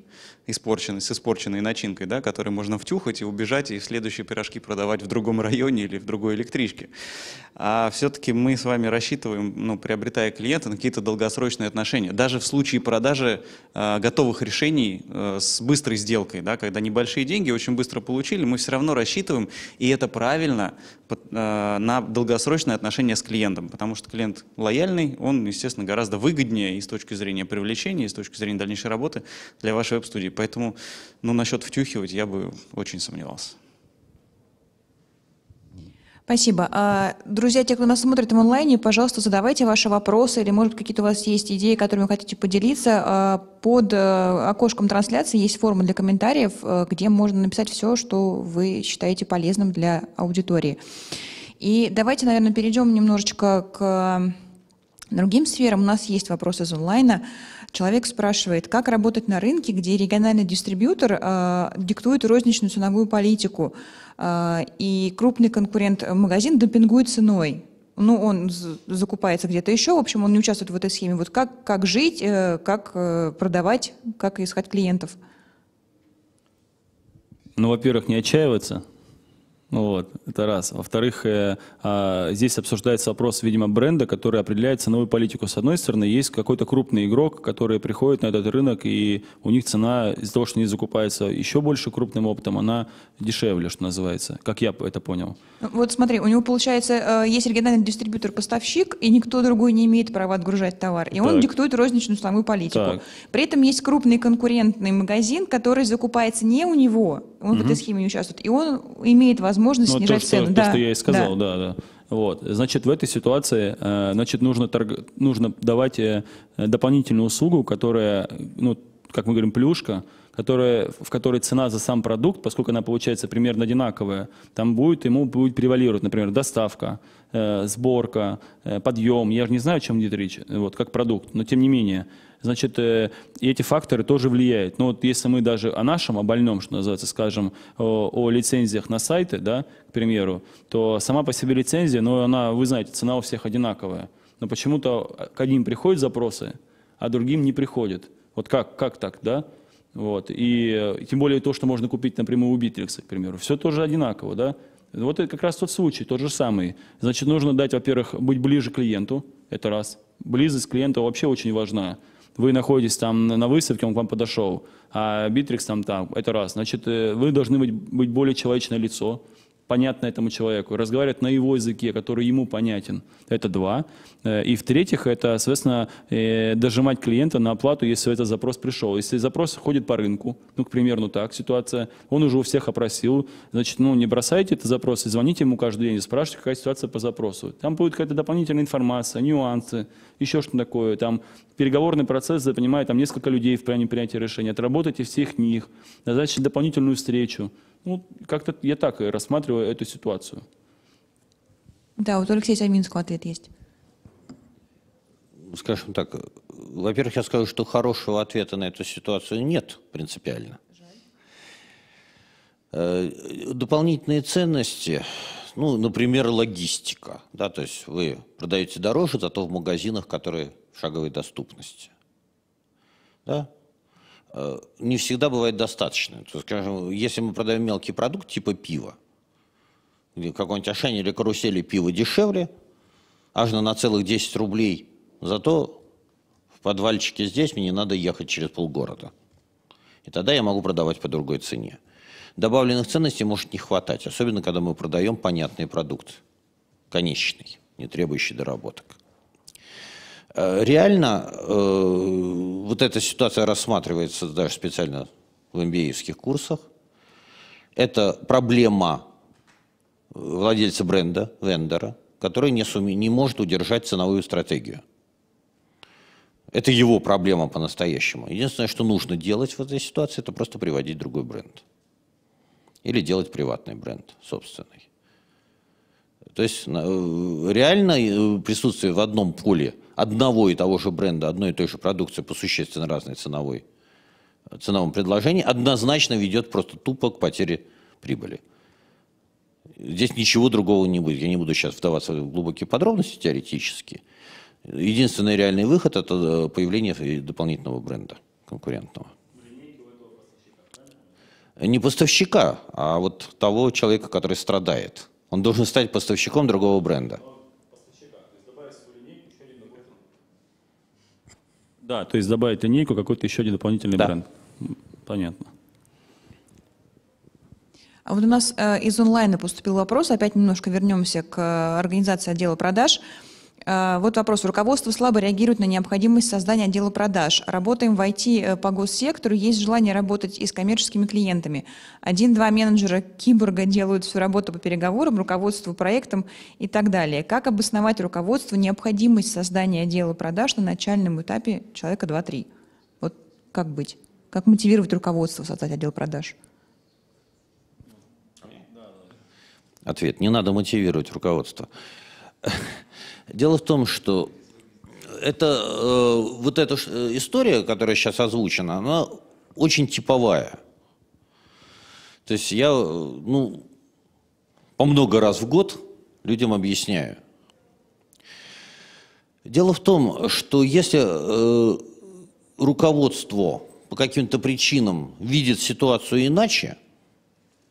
испорченные, с испорченной начинкой, да, которые можно втюхать и убежать, и следующие пирожки продавать в другом районе или в другой электричке. А все-таки мы с вами рассчитываем, ну, приобретая клиента, на какие-то долгосрочные отношения. Даже в случае продажи э, готовых решений э, с быстрой сделкой, да, когда небольшие деньги очень быстро получили, мы все равно рассчитываем, и это правильно, Э, на долгосрочное отношение с клиентом, потому что клиент лояльный, он, естественно, гораздо выгоднее и с точки зрения привлечения, и с точки зрения дальнейшей работы для вашей веб-студии. Поэтому ну, насчет втюхивать я бы очень сомневался. Спасибо. А, друзья, те, кто нас смотрит в онлайне, пожалуйста, задавайте ваши вопросы или, может, какие-то у вас есть идеи, которыми вы хотите поделиться. А, под э, окошком трансляции есть форма для комментариев, э, где можно написать все, что вы считаете полезным для аудитории. И давайте, наверное, перейдем немножечко к другим сферам. У нас есть вопрос из онлайна. Человек спрашивает, как работать на рынке, где региональный дистрибьютор э, диктует розничную ценовую политику. А, и крупный конкурент э, магазин демпингует ценой. Ну, он закупается где-то еще, в общем, он не участвует в этой схеме. Вот как, как жить, э, как э, продавать, как искать клиентов? Ну, во-первых, не отчаиваться – ну вот, это раз. Во-вторых, э, э, здесь обсуждается вопрос, видимо, бренда, который определяет ценовую политику. С одной стороны, есть какой-то крупный игрок, который приходит на этот рынок, и у них цена из-за того, что они закупаются еще больше крупным опытом, она дешевле, что называется, как я это понял. Ну, вот смотри, у него, получается, э, есть региональный дистрибьютор-поставщик, и никто другой не имеет права отгружать товар, и так. он диктует розничную самую политику. Так. При этом есть крупный конкурентный магазин, который закупается не у него, он угу. в этой схеме не участвует, и он имеет возможность возможно ну, снижать то, цены. Что, да, то, что я и сказал, да, да. да. Вот. Значит, в этой ситуации э, значит, нужно, торг... нужно давать э, дополнительную услугу, которая, ну, как мы говорим, плюшка, которая, в которой цена за сам продукт, поскольку она получается примерно одинаковая, там будет, ему будет превалировать, например, доставка, э, сборка, подъем. Я же не знаю, о чем идет речь, вот, как продукт, но тем не менее. Значит, э, эти факторы тоже влияют. Но вот если мы даже о нашем, о больном, что называется, скажем, о, о лицензиях на сайты, да, к примеру, то сама по себе лицензия, но ну, она, вы знаете, цена у всех одинаковая. Но почему-то к одним приходят запросы, а другим не приходят. Вот как, как так, да? Вот. И, и э, тем более то, что можно купить напрямую у Битрикса, к примеру. Все тоже одинаково, да? Вот это как раз тот случай, тот же самый. Значит, нужно дать, во-первых, быть ближе к клиенту, это раз. Близость клиента вообще очень важна вы находитесь там на выставке, он к вам подошел, а Битрикс там там, это раз. Значит, э, вы должны быть, быть более человечное лицо, понятно этому человеку, разговаривать на его языке, который ему понятен. Это два. Э, и в-третьих, это, соответственно, э, дожимать клиента на оплату, если этот запрос пришел. Если запрос ходит по рынку, ну, к примеру, ну, так, ситуация, он уже у всех опросил, значит, ну, не бросайте этот запрос и звоните ему каждый день и спрашивайте, какая ситуация по запросу. Там будет какая-то дополнительная информация, нюансы, еще что-то такое. Там переговорный процесс, я понимаю, там несколько людей в принятии решения. Отработайте всех них, назначьте дополнительную встречу. Ну, как-то я так э, рассматриваю эту ситуацию. Да, вот Алексей Саминского ответ есть. Скажем так, э, во-первых, я скажу, что хорошего ответа на эту ситуацию нет принципиально. Жаль. Э, дополнительные ценности, ну, например, логистика. Да, то есть вы продаете дороже, зато в магазинах, которые в шаговой доступности. Да? Э, не всегда бывает достаточно. То, скажем, если мы продаем мелкий продукт типа пива, или какой-нибудь ошейник или карусели пиво дешевле, аж на, на целых 10 рублей, зато в подвальчике здесь мне не надо ехать через полгорода. И тогда я могу продавать по другой цене. Добавленных ценностей может не хватать, особенно когда мы продаем понятный продукт, конечный, не требующий доработок. Э, реально э, вот эта ситуация рассматривается даже специально в MBA-евских курсах. Это проблема э, владельца бренда, вендора, который не, суме, не может удержать ценовую стратегию. Это его проблема по-настоящему. Единственное, что нужно делать в этой ситуации, это просто приводить другой бренд. Или делать приватный бренд, собственный. То есть э, реально присутствие в одном поле – одного и того же бренда, одной и той же продукции по существенно разной ценовой, э, ценовому предложению, однозначно ведет просто тупо к потере прибыли. Здесь ничего другого не будет. Я не буду сейчас вдаваться в глубокие подробности теоретически. Единственный реальный выход – это э, появление дополнительного бренда конкурентного. Не поставщика, а вот того человека, который страдает. Он должен стать поставщиком другого бренда. Да, то есть добавить линейку, какой-то еще один дополнительный да. бренд. Понятно. А вот у нас э, из онлайна поступил вопрос, опять немножко вернемся к э, организации отдела продаж. А, вот вопрос. Руководство слабо реагирует на необходимость создания отдела продаж. Работаем в IT э, по госсектору, есть желание работать и с коммерческими клиентами. Один-два менеджера киборга делают всю работу по переговорам, руководству проектом и так далее. Как обосновать руководству необходимость создания отдела продаж на начальном этапе человека 2-3? Вот как быть? Как мотивировать руководство создать отдел продаж? Ответ. Не надо мотивировать руководство. Дело в том, что это, э, вот эта э, история, которая сейчас озвучена, она очень типовая. То есть я э, ну, по много раз в год людям объясняю. Дело в том, что если э, руководство по каким-то причинам видит ситуацию иначе,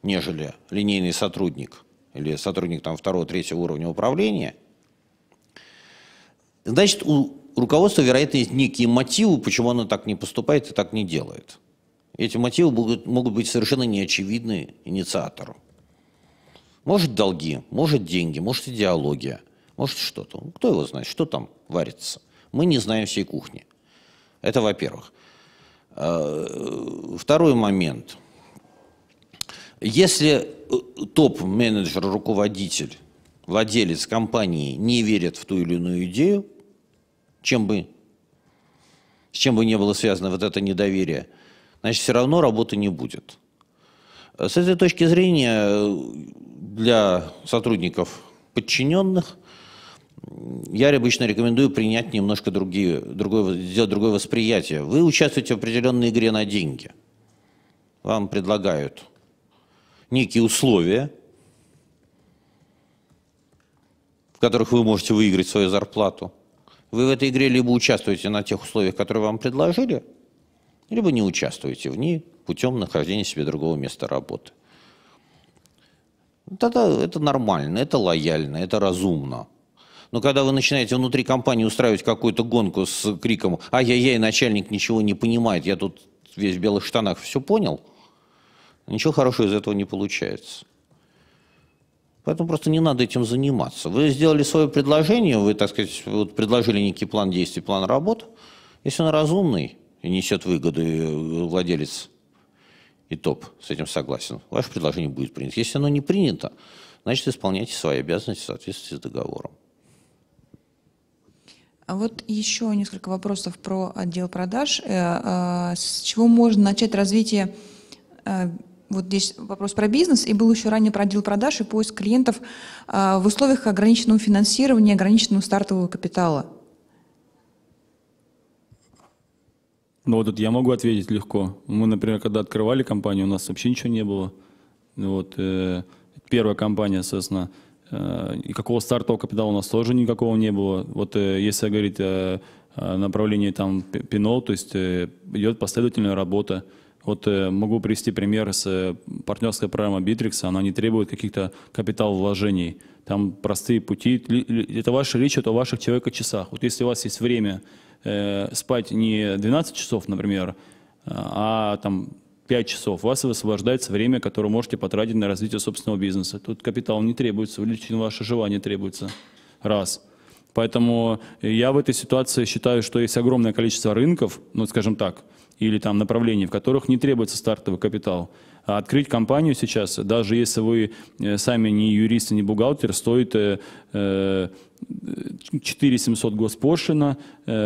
нежели линейный сотрудник или сотрудник там, второго-третьего уровня управления – Значит, у руководства, вероятно, есть некие мотивы, почему оно так не поступает и так не делает. Эти мотивы могут, могут быть совершенно неочевидны инициатору. Может, долги, может, деньги, может, идеология, может, что-то. Ну, кто его знает, что там варится? Мы не знаем всей кухни. Это во-первых. А, э, второй момент. Если э, топ-менеджер, руководитель, владелец компании не верит в ту или иную идею, чем бы, с чем бы не было связано вот это недоверие, значит, все равно работы не будет. Э, с этой точки зрения, э, для сотрудников подчиненных, я обычно рекомендую принять немножко другие, другое, сделать другое восприятие. Вы участвуете в определенной игре на деньги. Вам предлагают некие условия, в которых вы можете выиграть свою зарплату – вы в этой игре либо участвуете на тех условиях, которые вам предложили, либо не участвуете в ней путем нахождения себе другого места работы. Тогда это нормально, это лояльно, это разумно. Но когда вы начинаете внутри компании устраивать какую-то гонку с криком «Ай-яй-яй, начальник ничего не понимает, я тут весь в белых штанах все понял», ничего хорошего из этого не получается. Поэтому просто не надо этим заниматься. Вы сделали свое предложение, вы, так сказать, вот предложили некий план действий, план работ. Если он разумный и несет выгоду э, владелец, и топ с этим согласен, ваше предложение будет принято. Если оно не принято, значит, исполняйте свои обязанности в соответствии с договором. А вот еще несколько вопросов про отдел продаж. Э, а, с чего можно начать развитие э, вот здесь вопрос про бизнес, и был еще ранее про отдел продаж и поиск клиентов в условиях ограниченного финансирования, ограниченного стартового капитала. Ну вот тут я могу ответить легко. Мы, например, когда открывали компанию, у нас вообще ничего не было. Вот, э, первая компания, соответственно, э, и какого стартового капитала у нас тоже никакого не было. Вот э, если говорить о, о направлении там пино, то есть э, идет последовательная работа. Вот э, могу привести пример с э, партнерской программой Bittrex, она не требует каких-то капитал вложений. Там простые пути, это ваша речь, это о ваших человеко часах Вот если у вас есть время э, спать не 12 часов, например, а, а там 5 часов, у вас высвобождается время, которое можете потратить на развитие собственного бизнеса. Тут капитал не требуется, лично ваше желание требуется. Раз. Поэтому я в этой ситуации считаю, что есть огромное количество рынков, ну, скажем так, или там направлений, в которых не требуется стартовый капитал. А открыть компанию сейчас, даже если вы э, сами не юрист не бухгалтер, стоит 4700 э, э, госпошлина,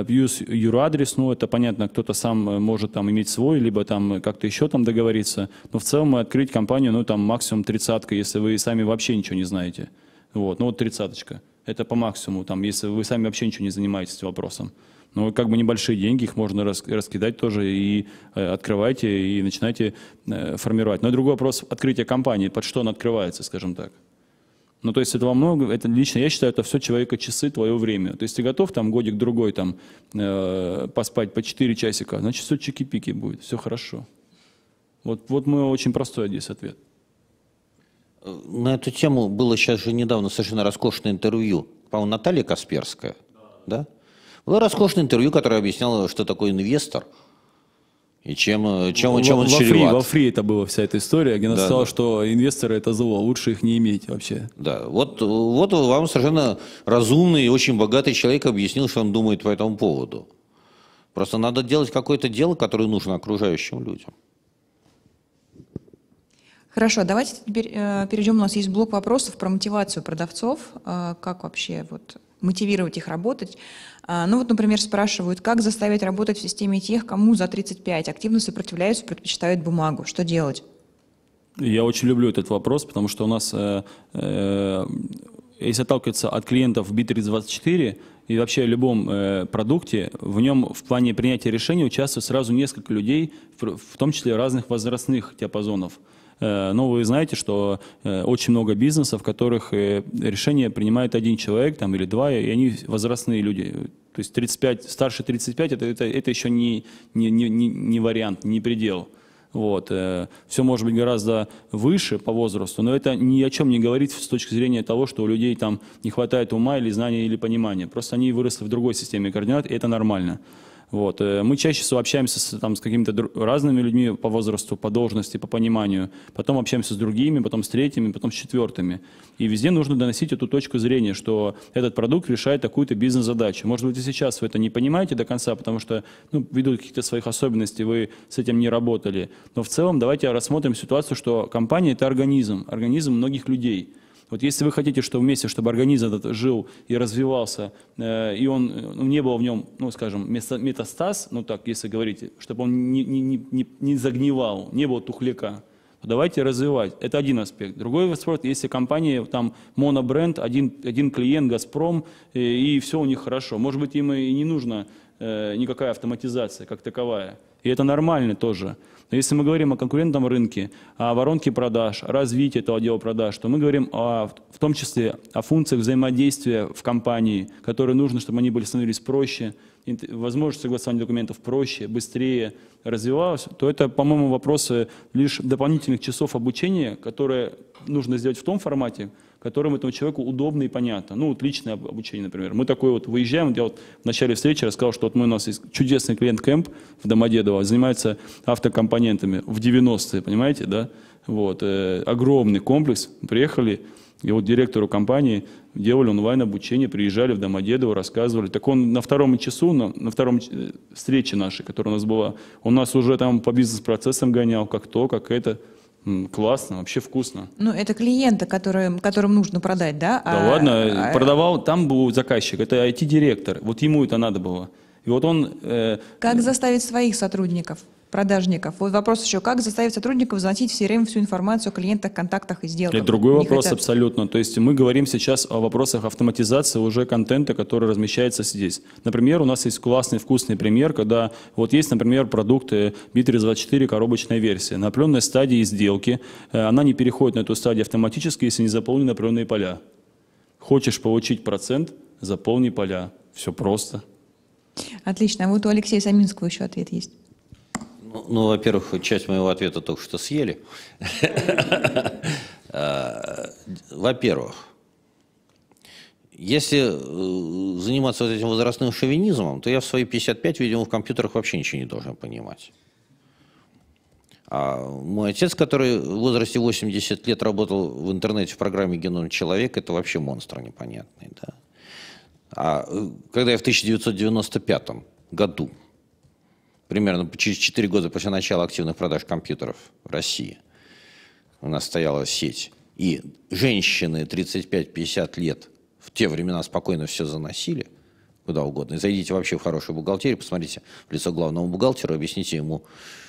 плюс юрадрес, ну это понятно, кто-то сам может там иметь свой, либо там как-то еще там договориться, но в целом открыть компанию, ну там максимум тридцатка, если вы сами вообще ничего не знаете. Вот, ну вот тридцаточка. Это по максимуму, там, если вы сами вообще ничего не занимаетесь вопросом. Но как бы небольшие деньги, их можно раскидать тоже и э, открывайте, и начинайте э, формировать. Но другой вопрос открытия компании, под что она открывается, скажем так. Ну, то есть этого много. это лично я считаю, это все человека часы, твое время. То есть ты готов там годик-другой там э, поспать по 4 часика, значит все чики-пики будет, все хорошо. Вот, вот мой очень простой здесь ответ. Э, на эту тему было сейчас же недавно совершенно роскошное интервью, по-моему, Наталья Касперская, да? да? Было роскошное интервью, которое объясняло, что такое инвестор – и чем, чем, э, во, чем он во чреват. Фри, во фри это была вся эта история, где она да, сказала, да. что инвесторы это зло, лучше их не иметь вообще. Да, вот, вот вам совершенно разумный и очень богатый человек объяснил, что он думает по этому поводу. Просто надо делать какое-то дело, которое нужно окружающим людям. Хорошо, давайте теперь э, перейдем. У нас есть блок вопросов про мотивацию продавцов. Э, как вообще вот, мотивировать их работать. А, ну вот, например, спрашивают, как заставить работать в системе тех, кому за 35 активно сопротивляются, предпочитают бумагу. Что делать? Я очень люблю этот вопрос, потому что у нас, э, э, если отталкиваться от клиентов B324 и вообще любом э, продукте, в нем в плане принятия решения участвует сразу несколько людей, в, в том числе разных возрастных диапазонов. Э, но ну, вы знаете, что э, очень много бизнесов, в которых э, решение принимает один человек там, или два, и они возрастные люди. То есть 35, старше 35 это, это, это еще не, не, не, не вариант, не предел. Вот. Все может быть гораздо выше по возрасту, но это ни о чем не говорит с точки зрения того, что у людей там не хватает ума или знания или понимания. Просто они выросли в другой системе координат, и это нормально. Вот. Э, мы чаще сообщаемся с, там, с какими-то разными людьми по возрасту, по должности, по пониманию. Потом общаемся с другими, потом с третьими, потом с четвертыми. И везде нужно доносить эту точку зрения, что этот продукт решает такую-то бизнес-задачу. Может быть, и сейчас вы это не понимаете до конца, потому что ну, ввиду каких-то своих особенностей вы с этим не работали. Но в целом давайте рассмотрим ситуацию, что компания – это организм, организм многих людей – вот если вы хотите, чтобы вместе, чтобы организм этот жил и развивался, э, и он ну, не было в нем, ну, скажем, метастаз, ну так, если говорить, чтобы он не, не, не, не загнивал, не было тухляка, то давайте развивать. Это один аспект. Другой аспект, если компания, там, монобренд, один, один клиент, «Газпром», э, и, и все у них хорошо. Может быть, им и не нужно э, никакая автоматизация как таковая. И это нормально тоже. Но если мы говорим о конкурентном рынке, о воронке продаж, о развитии этого отдела продаж, то мы говорим о, в том числе о функциях взаимодействия в компании, которые нужно, чтобы они были становились проще, возможность согласования документов проще, быстрее развивалась, то это, по-моему, вопросы лишь дополнительных часов обучения, которые нужно сделать в том формате, которым этому человеку удобно и понятно. Ну, вот личное обучение, например. Мы такое вот выезжаем, я вот в начале встречи рассказал, что вот мы, у нас есть чудесный клиент Кэмп в Домодедово, занимается автокомпонентами в 90-е, понимаете, да? Вот, э, огромный комплекс, приехали, и вот директору компании делали онлайн-обучение, приезжали в Домодедово, рассказывали. Так он на втором часу, на, на втором э, встрече нашей, которая у нас была, он нас уже там по бизнес-процессам гонял, как то, как это классно, вообще вкусно. Ну, это клиента, который, которым нужно продать, да? Да а, ладно, а... Э, продавал, там был заказчик, это IT-директор, вот ему это надо было. И вот он... Э... Как заставить своих сотрудников? продажников. Вот вопрос еще, как заставить сотрудников заносить все время всю информацию о клиентах, контактах и сделках? Это другой Не вопрос хотят... абсолютно. То есть мы говорим сейчас о вопросах автоматизации уже контента, который размещается здесь. Например, у нас есть классный, вкусный пример, когда вот есть, например, продукты B324 коробочная версия. На определенной стадии сделки э, она не переходит на эту стадию автоматически, если не заполнены определенные поля. Хочешь получить процент, заполни поля. Все просто. Отлично. А вот у Алексея Саминского еще ответ есть. Ну, ну во-первых, часть моего ответа только что съели. А, во-первых, если э, заниматься вот этим возрастным шовинизмом, то я в свои 55, видимо, в компьютерах вообще ничего не должен понимать. А мой отец, который в возрасте 80 лет работал в интернете в программе «Геном человека», это вообще монстр непонятный. Да? А э, когда я в 1995 году примерно через 4 года после начала активных продаж компьютеров в России у нас стояла сеть. И женщины 35-50 лет в те времена спокойно все заносили куда угодно. И зайдите вообще в хорошую бухгалтерию, посмотрите в лицо главного бухгалтера, объясните ему,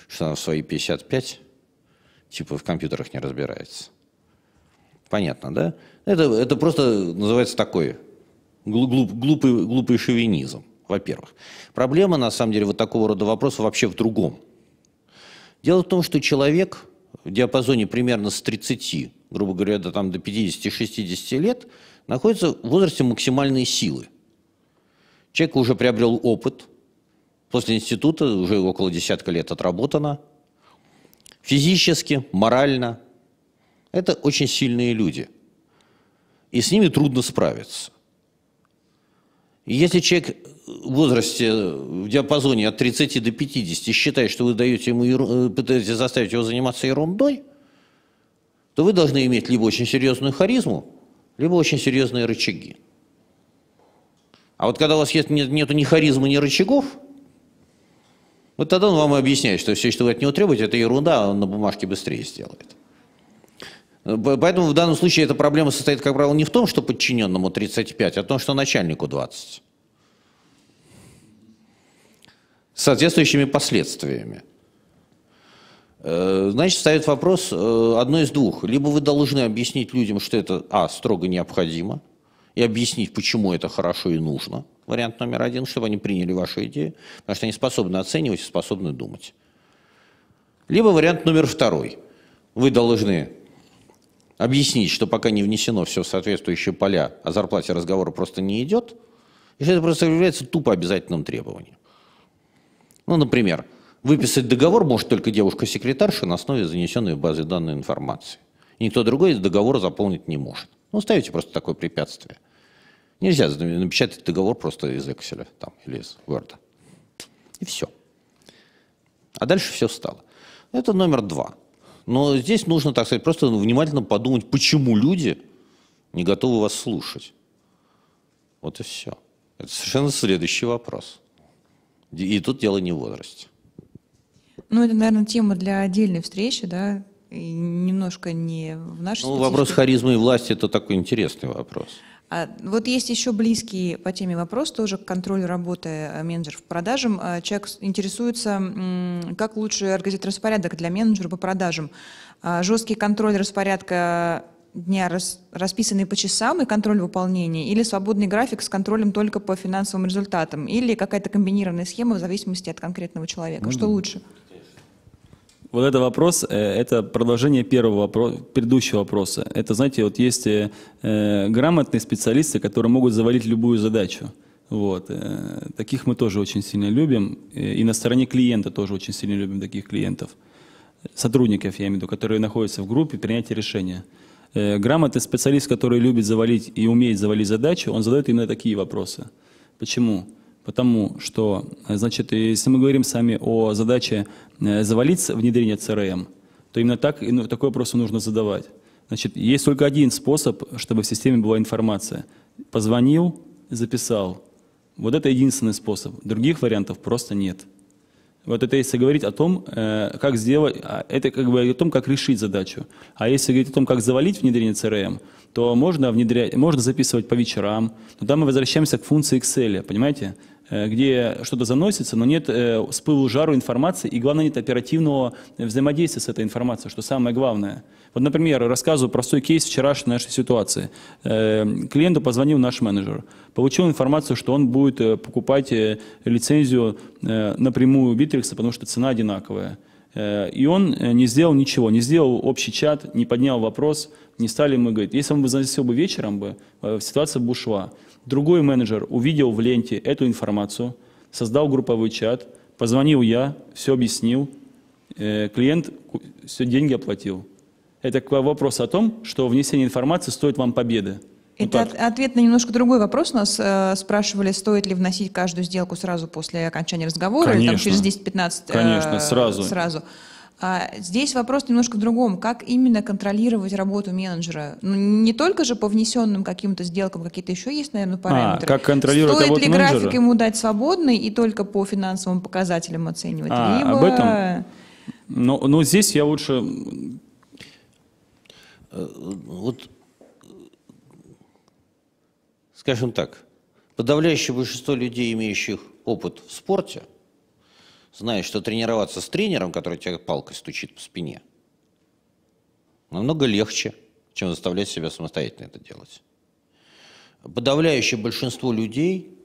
что она в свои 55 типа в компьютерах не разбирается. Понятно, да? Это, это просто называется такой глуп, глупый, глупый шовинизм во-первых. Проблема, на самом деле, вот такого рода вопроса вообще в другом. Дело в том, что человек в диапазоне примерно с 30, грубо говоря, до, там, до 50-60 лет, находится в возрасте максимальной силы. Человек уже приобрел опыт, после института уже около десятка лет отработано, физически, морально. Это очень сильные люди, и с ними трудно справиться. И если человек возрасте, э, в диапазоне от 30 до 50 считает, что вы даете ему, э, пытаетесь заставить его заниматься ерундой, то вы должны иметь либо очень серьезную харизму, либо очень серьезные рычаги. А вот когда у вас есть, нет, нету ни харизмы, ни рычагов, вот тогда он вам и объясняет, что все, что вы от него требуете, это ерунда, а он на бумажке быстрее сделает. Э, поэтому в данном случае эта проблема состоит, как правило, не в том, что подчиненному 35, а в том, что начальнику 20. с соответствующими последствиями. Э, значит, ставит вопрос э, одно из двух. Либо вы должны объяснить людям, что это, а, строго необходимо, и объяснить, почему это хорошо и нужно, вариант номер один, чтобы они приняли вашу идею, потому что они способны оценивать и способны думать. Либо вариант номер второй. Вы должны объяснить, что пока не внесено все в соответствующие поля, о зарплате разговора просто не идет, и что это просто является тупо обязательным требованием. Ну, например, выписать договор может только девушка-секретарша на основе занесенной в базе данной информации. И никто другой договор заполнить не может. Ну, ставите просто такое препятствие. Нельзя напечатать договор просто из Excel там, или из Word. И все. А дальше все стало. Это номер два. Но здесь нужно, так сказать, просто внимательно подумать, почему люди не готовы вас слушать. Вот и все. Это совершенно следующий вопрос. И тут дело не в возрасте. Ну, это, наверное, тема для отдельной встречи, да, и немножко не в нашей Ну, вопрос харизмы и власти – это такой интересный вопрос. А, вот есть еще близкий по теме вопрос, тоже к контролю работы менеджеров по продажам. А, человек интересуется, как лучше организовать распорядок для менеджера по продажам. А, жесткий контроль распорядка дня рас, расписанный по часам и контроль выполнения, или свободный график с контролем только по финансовым результатам, или какая-то комбинированная схема в зависимости от конкретного человека. Mm-hmm. Что лучше? Вот это вопрос, э, это продолжение первого вопроса, предыдущего вопроса. Это, знаете, вот есть э, э, грамотные специалисты, которые могут завалить любую задачу. Вот. Таких мы тоже очень сильно любим. И на стороне клиента тоже очень сильно любим таких клиентов. Сотрудников, я имею в виду, которые находятся в группе принятия решения. Э, грамотный специалист, который любит завалить и умеет завалить задачу, он задает именно такие вопросы. Почему? Потому что, э, значит, если мы говорим сами о задаче э, завалить внедрение CRM, то именно так, ну, такой вопрос нужно задавать. Значит, есть только один способ, чтобы в системе была информация. Позвонил, записал. Вот это единственный способ. Других вариантов просто нет. Вот это если говорить о том, э, как сделать, а, это как бы о том, как решить задачу. А если говорить о том, как завалить внедрение CRM, то можно внедрять, можно записывать по вечерам. Но там мы возвращаемся к функции Excel, понимаете? Э, где что-то заносится, но нет э, спылу жару информации, и главное, нет оперативного взаимодействия с этой информацией, что самое главное. Вот, например, рассказываю простой кейс вчерашней нашей ситуации. Э, клиенту позвонил наш менеджер, получил информацию, что он будет покупать лицензию напрямую у Битрикса, потому что цена одинаковая. И он не сделал ничего, не сделал общий чат, не поднял вопрос, не стали мы, говорить. если он бы заносил бы вечером, бы, ситуация бы ушла. Другой менеджер увидел в ленте эту информацию, создал групповой чат, позвонил я, все объяснил, э, клиент все деньги оплатил. Это вопрос о том, что внесение информации стоит вам победы. Ну Это вот ответ на немножко другой вопрос. нас э, спрашивали, стоит ли вносить каждую сделку сразу после окончания разговора, Конечно. или там через 10-15 э, Конечно, сразу. сразу. А, здесь вопрос немножко в другом. Как именно контролировать работу менеджера? Ну, не только же по внесенным каким-то сделкам, какие-то еще есть, наверное, а, параметры. А, как контролировать Стоит работу ли менеджера? график ему дать свободный и только по финансовым показателям оценивать? А, либо... об этом? Но, ну, но ну, здесь я лучше... Э, вот, скажем так, подавляющее большинство людей, имеющих опыт в спорте – знаешь, что тренироваться с тренером, который тебя палкой стучит по спине, намного легче, чем заставлять себя самостоятельно это делать. Подавляющее большинство людей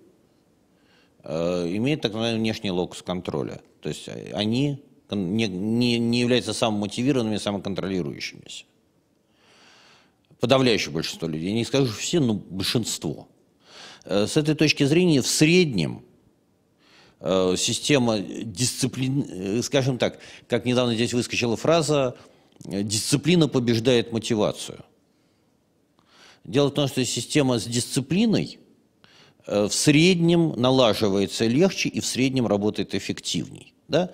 э, имеет так называемый внешний локус контроля. То есть э, они не, не, не являются самомотивированными, самоконтролирующимися. Подавляющее большинство людей. Я не скажу все, но большинство. Э, с этой точки зрения, в среднем – Э, система дисциплин, э, скажем так, как недавно здесь выскочила фраза, э, дисциплина побеждает мотивацию. Дело в том, что система с дисциплиной в среднем налаживается легче и в среднем работает эффективней. Да?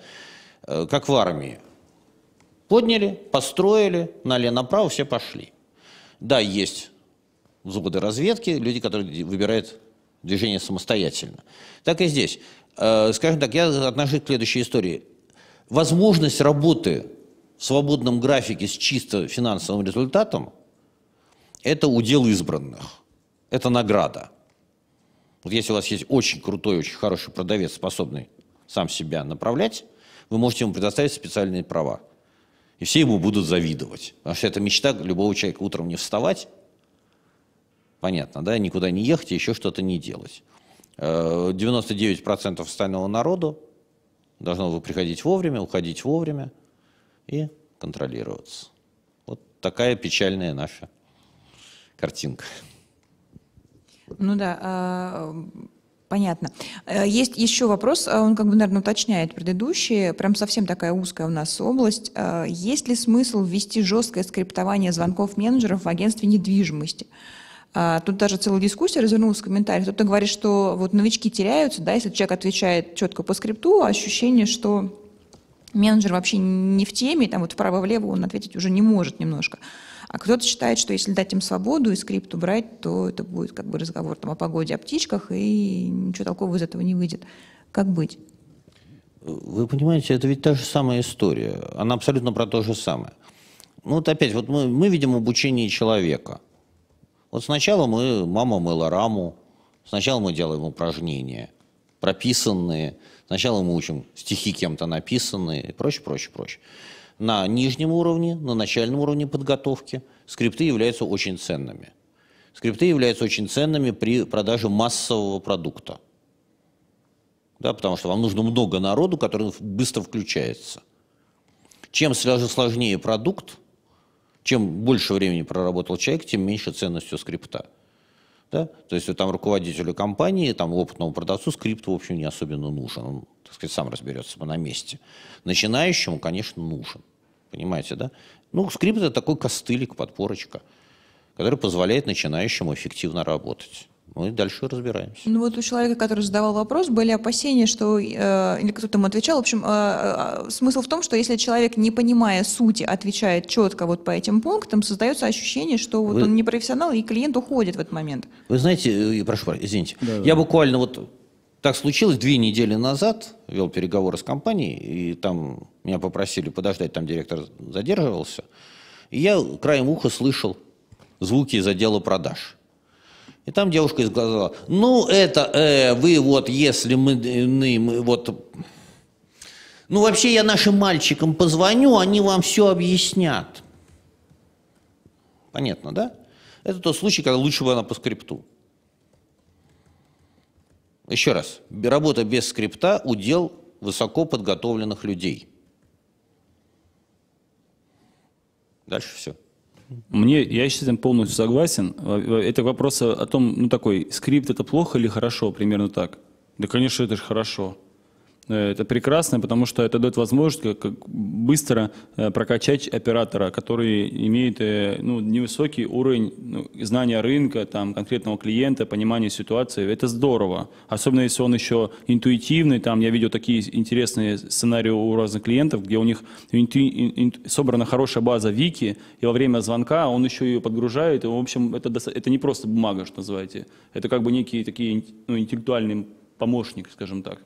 Как в армии. Подняли, построили, налево-направо все пошли. Да, есть взводы разведки, люди, которые выбирают движение самостоятельно. Так и здесь. Э, скажем так, я отношусь к следующей истории. Возможность работы в свободном графике с чисто финансовым результатом – это удел избранных, это награда. Вот если у вас есть очень крутой, очень хороший продавец, способный сам себя направлять, вы можете ему предоставить специальные права. И все ему будут завидовать. Потому что это мечта любого человека утром не вставать, Понятно, да? Никуда не ехать, еще что-то не делать. 99% э, остального народу должно приходить вовремя, уходить вовремя и контролироваться. Вот такая печальная наша картинка. Ну да, а, понятно. Э, есть еще вопрос, а он как бы, наверное, уточняет предыдущие, прям совсем такая узкая у нас область. Э, есть ли смысл ввести жесткое скриптование звонков менеджеров в агентстве недвижимости? А, тут даже целая дискуссия развернулась в комментариях. Кто-то говорит, что вот новички теряются, да, если человек отвечает четко по скрипту, а ощущение, что менеджер вообще не в теме, там вот вправо-влево он ответить уже не может немножко. А кто-то считает, что если дать им свободу и скрипт убрать, то это будет как бы разговор там о погоде, о птичках, и ничего толкового из этого не выйдет. Как быть? Вы понимаете, это ведь та же самая история. Она абсолютно про то же самое. Ну вот опять, вот мы, мы видим обучение человека – вот сначала мы, мама мыла раму, сначала мы делаем упражнения, прописанные, сначала мы учим стихи кем-то написанные и прочее, прочее, прочее. На нижнем уровне, на начальном уровне подготовки скрипты являются очень ценными. Скрипты являются очень ценными при продаже массового продукта. Да, потому что вам нужно много народу, который быстро включается. Чем сложнее продукт, чем больше времени проработал человек, тем меньше ценность у скрипта. Да? То есть там руководителю компании, там опытному продавцу скрипт, в общем, не особенно нужен. Он, так сказать, сам разберется на месте. Начинающему, конечно, нужен. Понимаете, да? Ну, скрипт – это такой костылик, подпорочка, который позволяет начинающему эффективно работать мы ну дальше разбираемся. Ну вот у человека, который задавал вопрос, были опасения, что, э, или кто-то ему отвечал, в общем, э, э, смысл в том, что если человек, не понимая сути, отвечает четко вот по этим пунктам, создается ощущение, что вот вы... он не профессионал, и клиент уходит в этот момент. Вы знаете, э, прошу, извините, да, да. я буквально вот так случилось две недели назад, вел переговоры с компанией, и там меня попросили подождать, там директор задерживался, и я краем уха слышал звуки из отдела продаж – и там девушка сказала, ну это э, вы вот, если мы, мы, вот, ну вообще я нашим мальчикам позвоню, они вам все объяснят. Понятно, да? Это тот случай, когда лучше бы она по скрипту. Еще раз, работа без скрипта – удел высоко подготовленных людей. Дальше все. Мне, я с этим полностью согласен. А, а, это вопрос о том, ну такой, скрипт это плохо или хорошо, примерно так. Да, конечно, это же хорошо. Э, это прекрасно, потому что это дает возможность как, быстро э, прокачать оператора, который имеет э, ну, невысокий уровень ну, знания рынка, там, конкретного клиента, понимания ситуации. Это здорово. Особенно если он еще интуитивный. Там я видел такие интересные сценарии у разных клиентов, где у них инту... ин... собрана хорошая база Вики, и во время звонка он еще ее подгружает. И, в общем, это, это не просто бумага, что называете. Это как бы некий такие ну, интеллектуальный помощник, скажем так.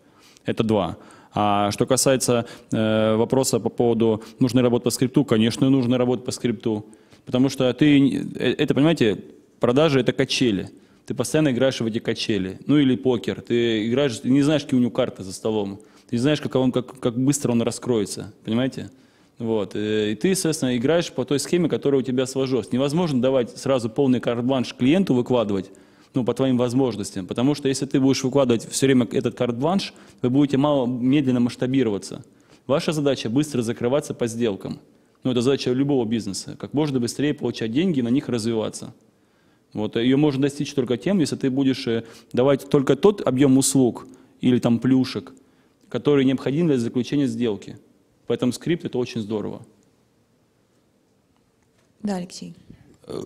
Это два. А что касается э, вопроса по поводу нужной работы по скрипту, конечно, нужно работать по скрипту. Потому что ты, э, это, понимаете, продажи – это качели. Ты постоянно играешь в эти качели. Ну или покер. Ты играешь, ты не знаешь, какие у него карты за столом. Ты не знаешь, как, он, как, как быстро он раскроется. Понимаете? Вот. Э, и ты, соответственно, играешь по той схеме, которая у тебя сложилась. Невозможно давать сразу полный карт-бланш клиенту выкладывать, ну, по твоим возможностям. Потому что если ты будешь выкладывать все время этот карт-бланш, вы будете мало, медленно масштабироваться. Ваша задача – быстро закрываться по сделкам. Ну, это задача любого бизнеса. Как можно быстрее получать деньги и на них развиваться. Вот. А Ее можно достичь только тем, если ты будешь э, давать только тот объем услуг или там плюшек, который необходим для заключения сделки. Поэтому скрипт – это очень здорово. Да, Алексей.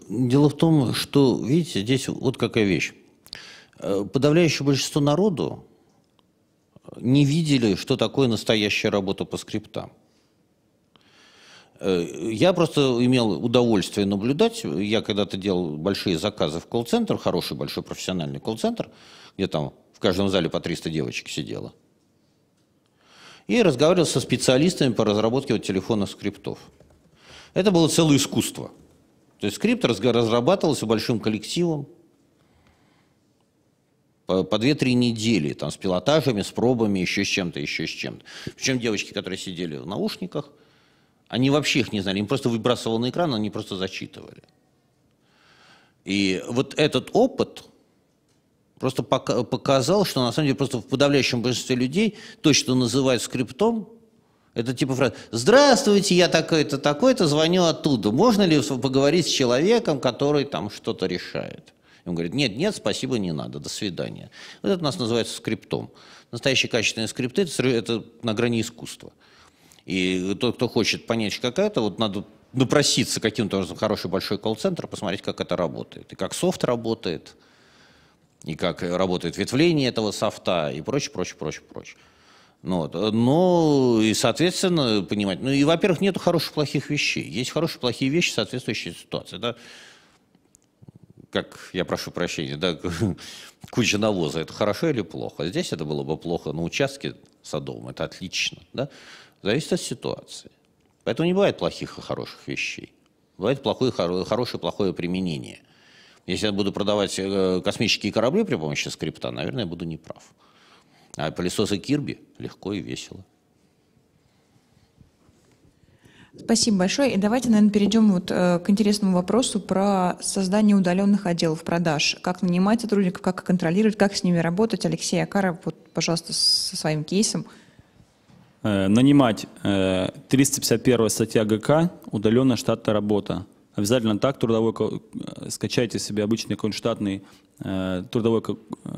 Дело в том, что, видите, здесь вот какая вещь. Э, подавляющее большинство народу не видели, что такое настоящая работа по скриптам. Э, я просто имел удовольствие наблюдать. Я когда-то делал большие заказы в колл-центр, хороший большой профессиональный колл-центр, где там в каждом зале по 300 девочек сидело. И разговаривал со специалистами по разработке вот телефонных скриптов. Это было целое искусство – то есть скрипт разрабатывался большим коллективом по, по 2-3 недели, там, с пилотажами, с пробами, еще с чем-то, еще с чем-то. Причем девочки, которые сидели в наушниках, они вообще их не знали, им просто выбрасывало на экран, они просто зачитывали. И вот этот опыт просто показал, что на самом деле просто в подавляющем большинстве людей то, что называют скриптом, это типа фраза «Здравствуйте, я такой-то, такой-то, звоню оттуда. Можно ли поговорить с человеком, который там что-то решает?» И он говорит «Нет, нет, спасибо, не надо, до свидания». Вот это у нас называется скриптом. Настоящие качественные скрипты – это на грани искусства. И тот, кто хочет понять, как это, вот надо напроситься каким-то образом хороший большой колл-центр, посмотреть, как это работает, и как софт работает, и как работает ветвление этого софта, и прочее, прочее, прочее, прочее. Ну, вот. Э, но ну и, соответственно, понимать. Ну, и, во-первых, нету хороших плохих вещей. Есть хорошие плохие вещи, соответствующие ситуации. Да? Как, я прошу прощения, да, куча навоза, это хорошо или плохо? Здесь это было бы плохо, на участке садовом это отлично. Да? Зависит от ситуации. Поэтому не бывает плохих и хороших вещей. Бывает плохое, хорошее, плохое применение. Если я буду продавать э, космические корабли при помощи скрипта, наверное, я буду неправ. прав. А пылесосы Кирби легко и весело. Спасибо большое. И давайте, наверное, перейдем вот э, к интересному вопросу про создание удаленных отделов продаж. Как нанимать сотрудников, как контролировать, как с ними работать. Алексей Акаров, вот, пожалуйста, со своим кейсом. Э, нанимать 351 э, статья ГК «Удаленная штатная работа». Обязательно так трудовой, скачайте себе обычный какой-нибудь трудовой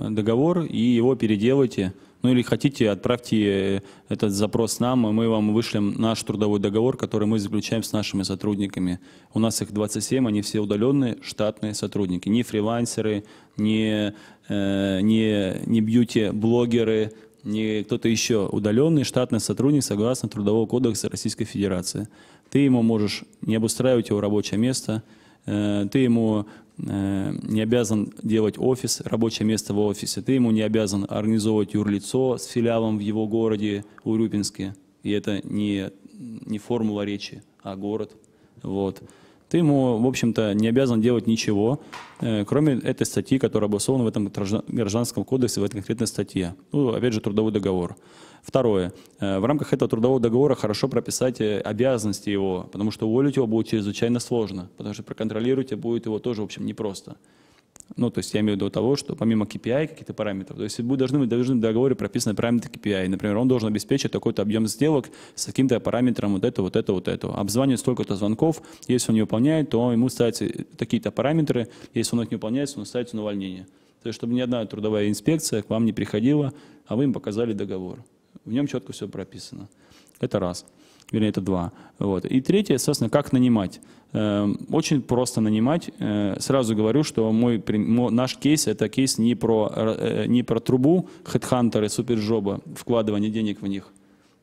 договор и его переделайте – ну или хотите, отправьте э, этот запрос нам, и мы вам вышлем наш трудовой договор, который мы заключаем с нашими сотрудниками. У нас их 27, они все удаленные, штатные сотрудники. Не фрилансеры, не, э, не, не бьюти-блогеры, не кто-то еще. Удаленный штатный сотрудник согласно Трудового кодекса Российской Федерации. Ты ему можешь не обустраивать его рабочее место, э, ты ему Э, не обязан делать офис, рабочее место в офисе. Ты ему не обязан организовывать юрлицо с филиалом в его городе Урюпинске. И это не, не формула речи, а город. Вот. Ты ему, в общем-то, не обязан делать ничего, э, кроме этой статьи, которая обусловлена в этом гражданском кодексе, в этой конкретной статье. Ну, опять же, трудовой договор. Второе. Э, в рамках этого трудового договора хорошо прописать э, обязанности его, потому что уволить его будет чрезвычайно сложно, потому что проконтролировать будет его тоже, в общем, непросто. Ну, то есть я имею в виду того, что помимо KPI а каких-то параметров, то есть будет должны быть должны в договоре прописаны параметры KPI. А Например, он должен обеспечить такой-то объем сделок с каким-то параметром вот это, вот это, вот это. Обзванивать столько-то звонков. Если он не выполняет, то ему ставятся такие-то параметры. Если он их не выполняет, то он ставится на увольнение. То есть, чтобы ни одна трудовая инспекция к вам не приходила, а вы им показали договор. В нем четко все прописано. Это раз. Вернее, это два. Вот. И третье, соответственно, как нанимать. Эм, очень просто нанимать. Э, сразу говорю, что мой, наш кейс – это кейс не про, э, э, не про трубу хедхантеры, супержоба, вкладывание денег в них,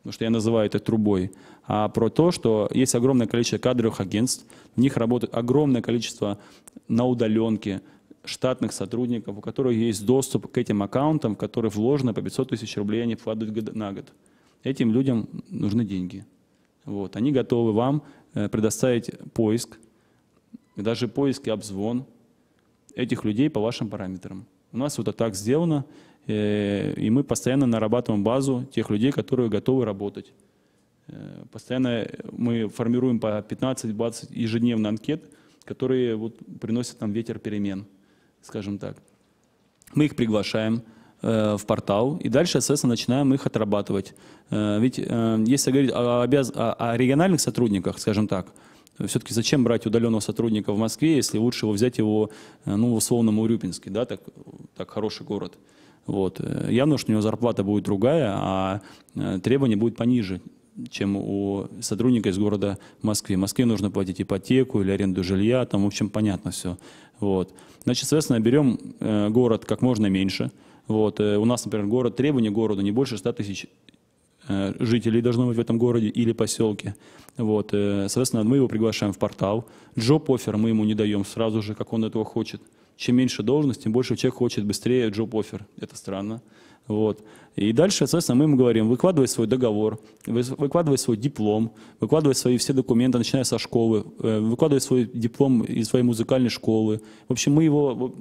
потому что я называю это трубой, а про то, что есть огромное количество кадровых агентств, в них работает огромное количество на удаленке, штатных сотрудников, у которых есть доступ к этим аккаунтам, в которые вложено по 500 тысяч рублей, они вкладывают на год. Этим людям нужны деньги. Вот. Они готовы вам э, предоставить поиск, даже поиск и обзвон этих людей по вашим параметрам. У нас вот это так сделано, э, и мы постоянно нарабатываем базу тех людей, которые готовы работать. Э, постоянно мы формируем по 15-20 ежедневно анкет, которые вот приносят нам ветер перемен скажем так. Мы их приглашаем э, в портал, и дальше, соответственно, начинаем их отрабатывать. Э, ведь э, если говорить о, обяз... о, региональных сотрудниках, скажем так, все-таки зачем брать удаленного сотрудника в Москве, если лучше его взять его, ну, в условном Урюпинске, да, так, так хороший город. Вот. Явно, что у него зарплата будет другая, а требования будут пониже, чем у сотрудника из города Москвы. В Москве нужно платить ипотеку или аренду жилья, там, в общем, понятно все. Вот. Значит, соответственно, берем э, город как можно меньше. Вот. Э, у нас, например, город, требования города не больше 100 тысяч э, жителей должно быть в этом городе или поселке. Вот. Э, соответственно, мы его приглашаем в портал. джоб офер мы ему не даем сразу же, как он этого хочет. Чем меньше должность, тем больше человек хочет быстрее джоб офер. Это странно. Вот. И дальше, соответственно, мы ему говорим, выкладывай свой договор, выкладывай свой диплом, выкладывай свои все документы, начиная со школы, э, выкладывай свой диплом из своей музыкальной школы. В общем, мы, его,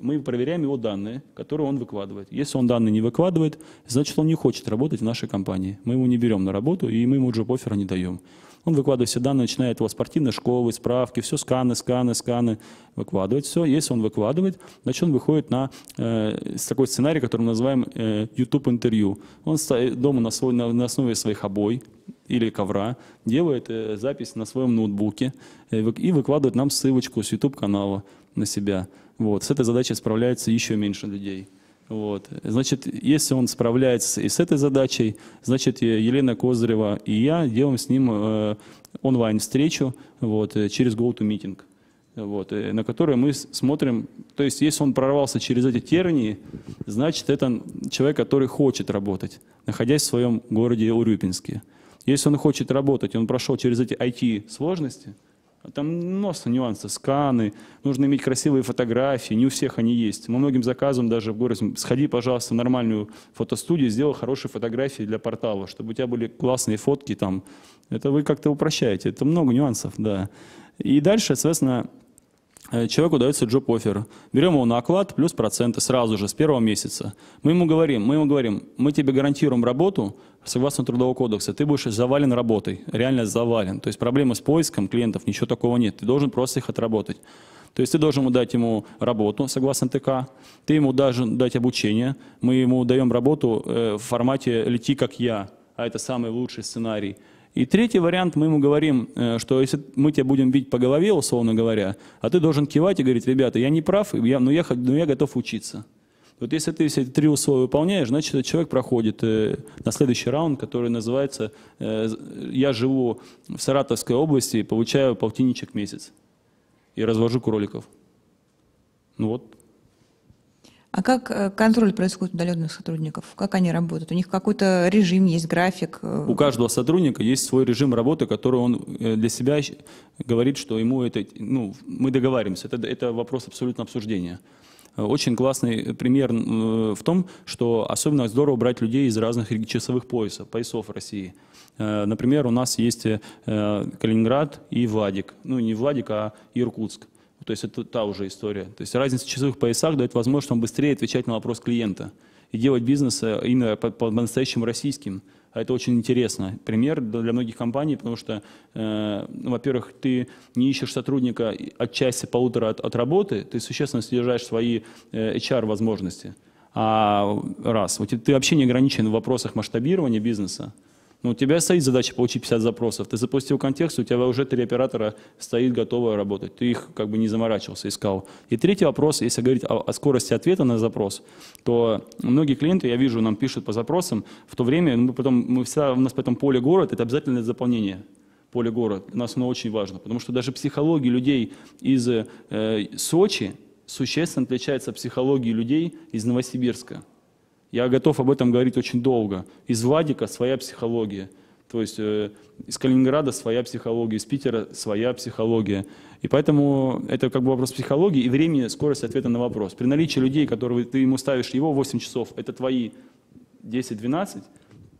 мы проверяем его данные, которые он выкладывает. Если он данные не выкладывает, значит, он не хочет работать в нашей компании. Мы его не берем на работу, и мы ему джоп не даем. Он выкладывает все данные, начинает его спортивные, школы, справки, все сканы, сканы, сканы, выкладывает все. Если он выкладывает, значит он выходит на э, такой сценарий, который мы называем э, YouTube-интервью. Он стоит э, дома на, свой, на, на основе своих обой или ковра, делает э, запись на своем ноутбуке э, и выкладывает нам ссылочку с YouTube-канала на себя. Вот. С этой задачей справляется еще меньше людей. Вот. Значит, если он справляется и с этой задачей, значит, Елена Козырева и я делаем с ним э, онлайн-встречу вот, э, через GoToMeeting, вот, э, на которой мы смотрим, то есть если он прорвался через эти тернии, значит, это человек, который хочет работать, находясь в своем городе Урюпинске. Если он хочет работать, он прошел через эти IT-сложности – там множество нюансов, сканы, нужно иметь красивые фотографии, не у всех они есть. Мы многим заказам даже в говорим, сходи, пожалуйста, в нормальную фотостудию, сделай хорошие фотографии для портала, чтобы у тебя были классные фотки там. Это вы как-то упрощаете, это много нюансов, да. И дальше, соответственно, Э, человеку дается джоб-офер. Берем его на оклад плюс проценты сразу же, с первого месяца. Мы ему говорим, мы ему говорим, мы тебе гарантируем работу, согласно Трудового кодекса, ты будешь завален работой, реально завален. То есть проблемы с поиском клиентов, ничего такого нет, ты должен просто их отработать. То есть ты должен ему дать ему работу, согласно ТК, ты ему должен дать обучение, мы ему даем работу э, в формате «лети как я», а это самый лучший сценарий – и третий вариант, мы ему говорим, э, что если мы тебя будем бить по голове, условно говоря, а ты должен кивать и говорить, ребята, я не прав, я, но, я, но я готов учиться. Вот если ты все эти три условия выполняешь, значит, этот человек проходит э, на следующий раунд, который называется э, «Я живу в Саратовской области и получаю полтинничек в месяц и развожу кроликов». Ну вот, а как э, контроль происходит удаленных сотрудников? Как они работают? У них какой-то режим есть, график? Э? У каждого сотрудника есть свой режим работы, который он э, для себя говорит, что ему это... Ну, мы договариваемся. Это, это вопрос абсолютно обсуждения. Очень классный пример в том, что особенно здорово брать людей из разных часовых поясов, поясов России. Например, у нас есть Калининград и Владик. Ну, не Владик, а Иркутск. Ну, то есть это та уже история. То есть разница в часовых поясах дает возможность вам быстрее отвечать на вопрос клиента и делать бизнес э, именно по-настоящему российским. А это очень интересно. Пример для многих компаний, потому что, э, ну, во-первых, ты не ищешь сотрудника отчасти полутора от, от работы, ты существенно содержаешь свои э, HR-возможности. А раз, вот, ты вообще не ограничен в вопросах масштабирования бизнеса. Но ну, у тебя стоит задача получить 50 запросов. Ты запустил контекст, у тебя уже три оператора стоит готово работать. Ты их как бы не заморачивался, искал. И третий вопрос, если говорить о, о скорости ответа на запрос, то многие клиенты, я вижу, нам пишут по запросам, в то время, ну, мы потом, мы всегда, у нас потом поле город, это обязательное заполнение поле город. У нас оно очень важно, потому что даже психология людей из э, Сочи существенно отличается от психологии людей из Новосибирска. Я готов об этом говорить очень долго. Из Владика своя психология. То есть э, из Калининграда своя психология, из Питера своя психология. И поэтому это как бы вопрос психологии и времени, скорость ответа на вопрос. При наличии людей, которые ты ему ставишь его 8 часов, это твои 10-12,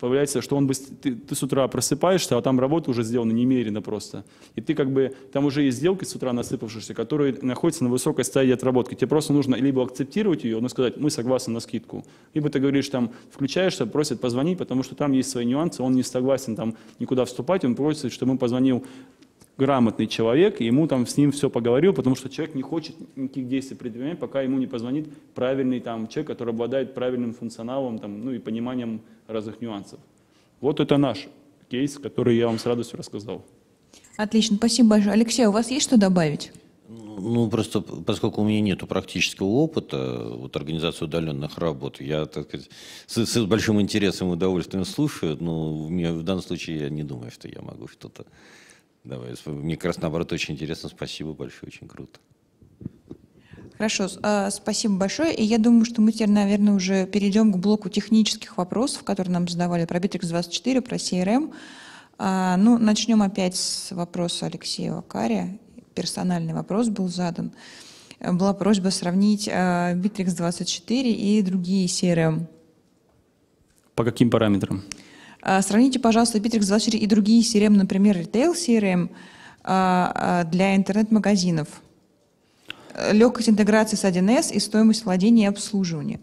появляется, что он бы, ты, ты с утра просыпаешься, а там работа уже сделана немерено просто. И ты как бы, там уже есть сделки с утра насыпавшиеся, которые находятся на высокой стадии отработки. Тебе просто нужно либо акцептировать ее, но сказать, мы согласны на скидку. Либо ты говоришь, там, включаешься, просят позвонить, потому что там есть свои нюансы, он не согласен там никуда вступать, он просит, чтобы он позвонил грамотный человек, и ему там с ним все поговорил, потому что человек не хочет никаких действий предпринимать, пока ему не позвонит правильный там человек, который обладает правильным функционалом там, ну, и пониманием разных нюансов. Вот это наш кейс, который я вам с радостью рассказал. Отлично, спасибо большое. Алексей, у вас есть что добавить? Ну, ну просто поскольку у меня нет практического опыта вот, организации удаленных работ, я, так сказать, с, с большим интересом и удовольствием слушаю, но мне, в данном случае я не думаю, что я могу что-то Давай. Мне как раз наоборот очень интересно. Спасибо большое, очень круто. Хорошо, а, спасибо большое. И я думаю, что мы теперь, наверное, уже перейдем к блоку технических вопросов, которые нам задавали про Bittrex24, про CRM. Эм. А, ну, начнем опять с вопроса Алексея Вакаря. Персональный вопрос был задан. Была просьба сравнить Bittrex24 а, и другие CRM. Эм. По каким параметрам? А, сравните, пожалуйста, Bittrex 24 и другие CRM, например, Retail CRM а, а, для интернет-магазинов. Легкость интеграции с 1С и стоимость владения и обслуживания.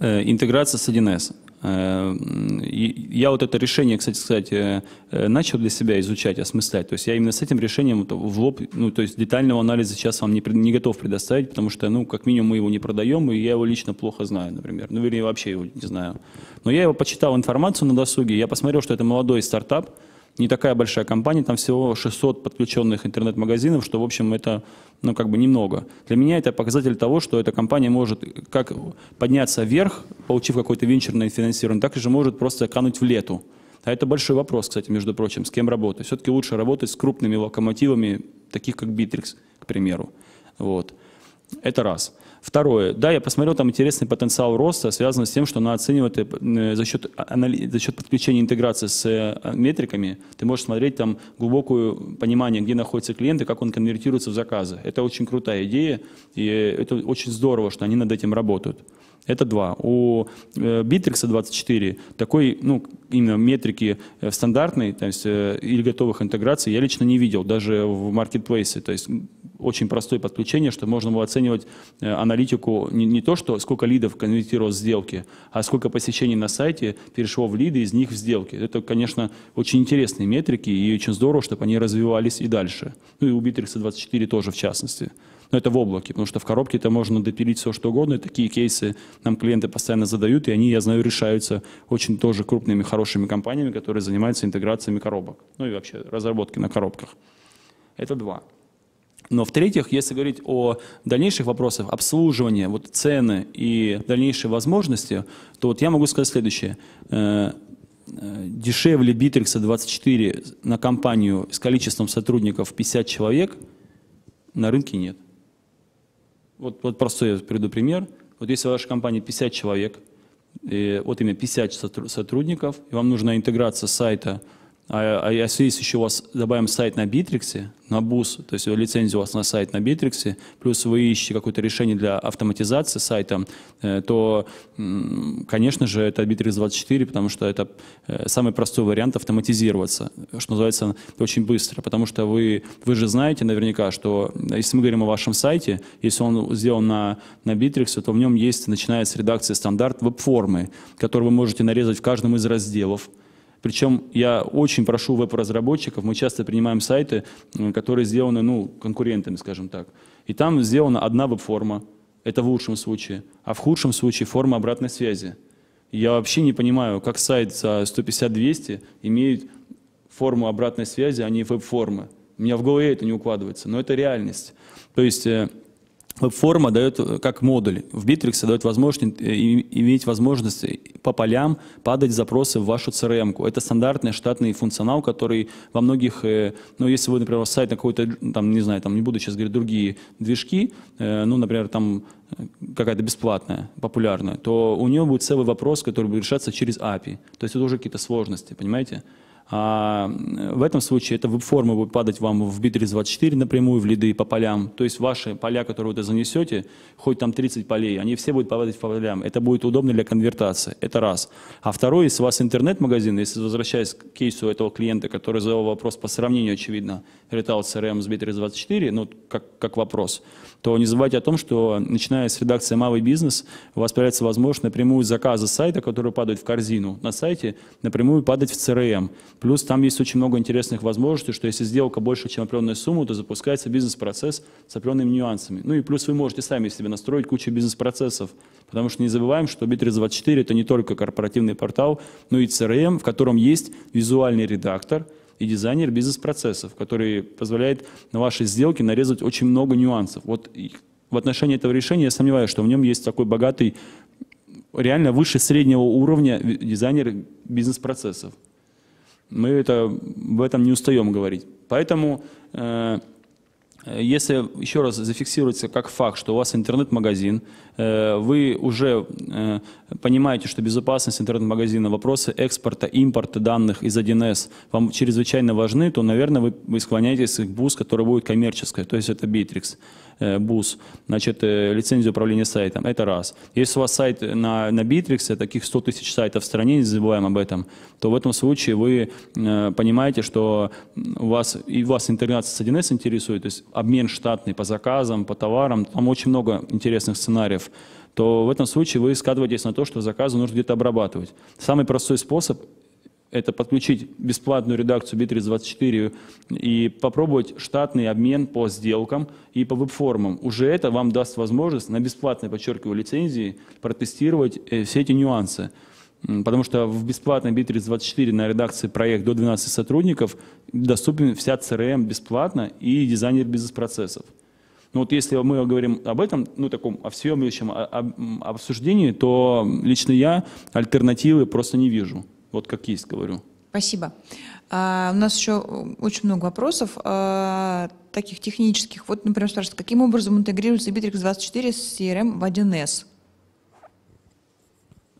Э, интеграция с 1С. Эм, я вот это решение, кстати сказать, э, э, начал для себя изучать, осмыслять. То есть я именно с этим решением в лоб, ну, то есть детального анализа сейчас вам не, не готов предоставить, потому что, ну, как минимум мы его не продаем, и я его лично плохо знаю, например. Ну, вернее, вообще его не знаю. Но я его почитал информацию на досуге, я посмотрел, что это молодой стартап, не такая большая компания, там всего 600 подключенных интернет-магазинов, что, в общем, это, ну, как бы немного. Для меня это показатель того, что эта компания может как подняться вверх, получив какое-то венчурное финансирование, так же может просто кануть в лету. А это большой вопрос, кстати, между прочим, с кем работать. Все-таки лучше работать с крупными локомотивами, таких как Bittrex, к примеру. Вот. Это раз. Второе. Да, я посмотрел там интересный потенциал роста, связанный с тем, что она оценивает э, за счет, за счет подключения интеграции с э, метриками. Ты можешь смотреть там глубокое понимание, где находятся клиенты, как он конвертируется в заказы. Это очень крутая идея, и это очень здорово, что они над этим работают. Это два. У Bittrex э, 24 такой, ну, именно метрики э, стандартной, то есть, э, или готовых интеграций я лично не видел, даже в маркетплейсе. То есть очень простое подключение, что можно было оценивать аналитику не, не то, что сколько лидов конвертировал сделки, а сколько посещений на сайте перешло в лиды, из них в сделки. Это, конечно, очень интересные метрики, и очень здорово, чтобы они развивались и дальше. Ну и у Bittrex 24 тоже, в частности. Но это в облаке, потому что в коробке это можно допилить все, что угодно. И такие кейсы нам клиенты постоянно задают, и они, я знаю, решаются очень тоже крупными, хорошими компаниями, которые занимаются интеграциями коробок. Ну и вообще разработки на коробках. Это два. Но в-третьих, если говорить о дальнейших вопросах, обслуживания, вот цены и дальнейшие возможности, то вот я могу сказать следующее. Э, э, дешевле Bittrex 24 на компанию с количеством сотрудников 50 человек на рынке нет. Вот, вот простой я приведу пример. Вот если в вашей компании 50 человек, и, вот именно 50 сотрудников, и вам нужна интеграция сайта а, а если еще у вас добавим сайт на Битриксе, на БУС, то есть лицензия у вас на сайт на Битриксе, плюс вы ищете какое-то решение для автоматизации сайта, э, то, конечно же, это Битрикс 24, потому что это э, самый простой вариант автоматизироваться, что называется, очень быстро, потому что вы, вы же знаете наверняка, что э, если мы говорим о вашем сайте, если он сделан на, на Битриксе, то в нем есть, начиная с редакции стандарт веб-формы, который вы можете нарезать в каждом из разделов, причем я очень прошу веб-разработчиков, мы часто принимаем сайты, которые сделаны ну, конкурентами, скажем так. И там сделана одна веб-форма, это в лучшем случае, а в худшем случае форма обратной связи. Я вообще не понимаю, как сайт за 150-200 имеет форму обратной связи, а не веб-формы. У меня в голове это не укладывается, но это реальность. То есть э, форма дает, как модуль, в Bittrex дает возможность, э, иметь возможность по полям падать запросы в вашу CRM. -ку. Это стандартный штатный функционал, который во многих, э, ну, если вы, например, сайт на какой-то, там, не знаю, там, не буду сейчас говорить, другие движки, э, ну, например, там, какая-то бесплатная, популярная, то у него будет целый вопрос, который будет решаться через API. То есть это уже какие-то сложности, понимаете? А в этом случае эта веб-форма будет падать вам в b 24 напрямую, в лиды по полям. То есть ваши поля, которые вы туда занесете, хоть там 30 полей, они все будут падать по полям. Это будет удобно для конвертации. Это раз. А второе, если у вас интернет-магазин, если возвращаясь к кейсу этого клиента, который задал вопрос по сравнению, очевидно, Retail CRM с b 24, ну, как, как вопрос, то не забывайте о том, что начиная с редакции «Малый бизнес» у вас появляется возможность напрямую заказа сайта, который падает в корзину на сайте, напрямую падать в CRM. Плюс там есть очень много интересных возможностей, что если сделка больше, чем определенная сумма, то запускается бизнес-процесс с определенными нюансами. Ну и плюс вы можете сами себе настроить кучу бизнес-процессов, потому что не забываем, что B324 – это не только корпоративный портал, но и CRM, в котором есть визуальный редактор – и дизайнер бизнес-процессов, который позволяет на вашей сделке нарезать очень много нюансов. Вот в отношении этого решения я сомневаюсь, что в нем есть такой богатый, реально выше среднего уровня дизайнер бизнес-процессов. Мы это, в этом не устаем говорить. Поэтому... Э, э если еще раз зафиксируется как факт, что у вас интернет-магазин, Э, вы уже э, понимаете, что безопасность интернет-магазина, вопросы экспорта, импорта данных из 1С вам чрезвычайно важны, то, наверное, вы, вы склоняетесь к БУС, который будет коммерческой, то есть это Битрикс. Э, БУС, значит, лицензию управления сайтом. Это раз. Если у вас сайт на, на Bittrex, таких 100 тысяч сайтов в стране, не забываем об этом, то в этом случае вы э, понимаете, что у вас, и вас интеграция с 1С интересует, то есть обмен штатный по заказам, по товарам, там очень много интересных сценариев то в этом случае вы скатываетесь на то, что заказы нужно где-то обрабатывать. Самый простой способ – это подключить бесплатную редакцию Bittrex24 и попробовать штатный обмен по сделкам и по веб-формам. Уже это вам даст возможность на бесплатной, подчеркиваю, лицензии протестировать э, все эти нюансы. Потому что в бесплатной Bittrex24 на редакции проект до 12 сотрудников доступен вся CRM бесплатно и дизайнер бизнес-процессов. Но ну, вот если мы говорим об этом, ну, таком всеобъемлющем обсуждении, то лично я альтернативы просто не вижу. Вот как есть, говорю. Спасибо. А, у нас еще очень много вопросов, а, таких технических. Вот, например, спрашивают, каким образом интегрируется Bittrex 24 с CRM эм в 1С?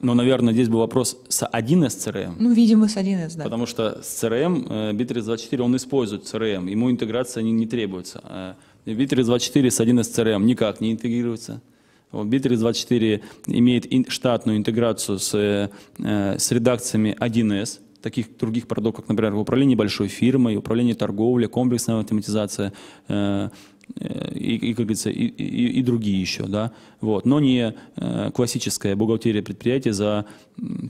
Ну, наверное, здесь был вопрос с 1С CRM. Эм. Ну, видимо, с 1С, да. Потому что с CRM эм, э, Bittrex 24, он использует CRM, ему интеграция не, не требуется. Э, B324 с 1 SCRM никак не интегрируется. B324 имеет штатную интеграцию с, э, э, с редакциями 1С, таких других продуктов, как, например, управление большой фирмой, управление торговлей, комплексная автоматизация э, и, и, как говорится, и, и, и другие еще, да, вот, но не классическая бухгалтерия предприятия за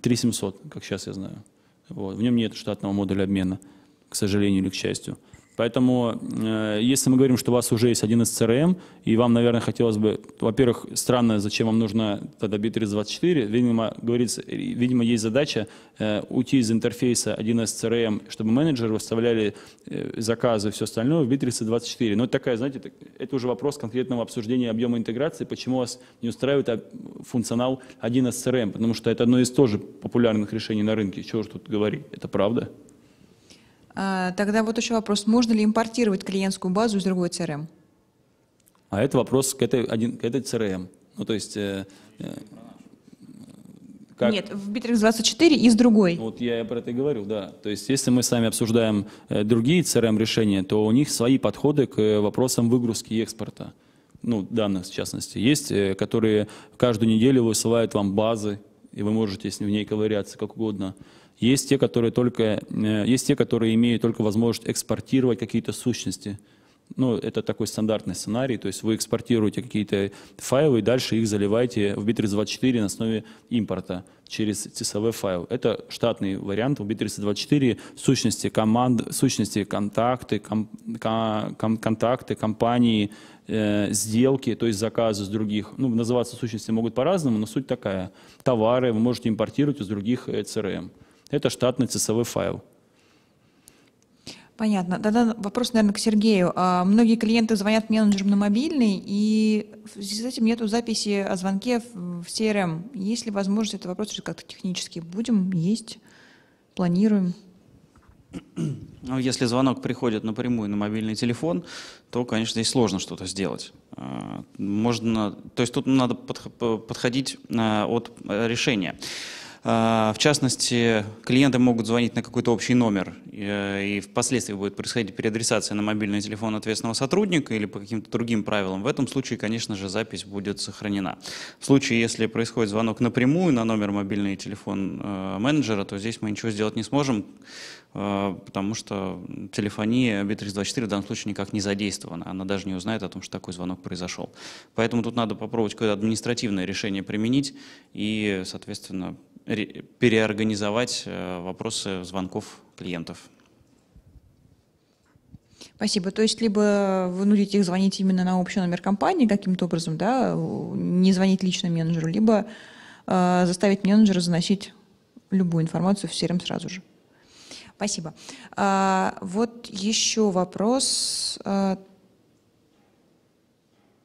3700, как сейчас я знаю, вот, в нем нет штатного модуля обмена, к сожалению или к счастью. Поэтому, э, если мы говорим, что у вас уже есть один из CRM, и вам, наверное, хотелось бы, во-первых, странно, зачем вам нужна тогда B324, видимо, говорится, видимо, есть задача э, уйти из интерфейса 1С CRM, чтобы менеджеры выставляли э, заказы и все остальное в B324. Но это такая, знаете, это уже вопрос конкретного обсуждения объема интеграции, почему вас не устраивает а, функционал 1С CRM, потому что это одно из тоже популярных решений на рынке. Чего же тут говорить, это правда. А, тогда вот еще вопрос, можно ли импортировать клиентскую базу из другой CRM? А это вопрос к этой, один, к этой CRM. Ну, то есть... Э, э, как... Нет, в Bittrex 24 и с другой. Вот я про это и говорил, да. То есть если мы с вами обсуждаем э, другие CRM-решения, то у них свои подходы к э, вопросам выгрузки и экспорта. Ну, данных, в частности. Есть, э, которые каждую неделю высылают вам базы, и вы можете с ней в ней ковыряться как угодно. Есть те, которые, только, э, есть те, которые имеют только возможность экспортировать какие-то сущности. Ну, это такой стандартный сценарий, то есть вы экспортируете какие-то файлы и дальше их заливаете в Bittrex24 на основе импорта через CSV файл. Это штатный вариант. У Bittrex24 сущности команд, сущности контакты, ком, ком, контакты, компании, э, сделки, то есть заказы с других. Ну, называться сущности могут по-разному, но суть такая. Товары вы можете импортировать из других CRM. Э, это штатный CSV файл. Понятно. Тогда вопрос, наверное, к Сергею. А, многие клиенты звонят менеджерам на мобильный, и в связи с этим нету записи о звонке в CRM. Эм. Есть ли возможность этот вопрос решить как-то технически? Будем, есть, планируем? Ну, если звонок приходит напрямую на мобильный телефон, то, конечно, здесь сложно что-то сделать. А, можно, то есть тут надо подходить э, от э, решения. А, в частности, клиенты могут звонить на какой-то общий номер, э, и впоследствии будет происходить переадресация на мобильный телефон ответственного сотрудника или по каким-то другим правилам. В этом случае, конечно же, запись будет сохранена. В случае, если происходит звонок напрямую на номер мобильный телефон э, менеджера, то здесь мы ничего сделать не сможем, э, потому что телефония B324 в данном случае никак не задействована. Она даже не узнает о том, что такой звонок произошел. Поэтому тут надо попробовать какое-то административное решение применить и, соответственно, переорганизовать э, вопросы звонков клиентов. Спасибо. То есть либо вынудить их звонить именно на общий номер компании каким-то образом, да, не звонить лично менеджеру, либо э, заставить менеджера заносить любую информацию в CRM сразу же. Спасибо. А, вот еще вопрос. Э,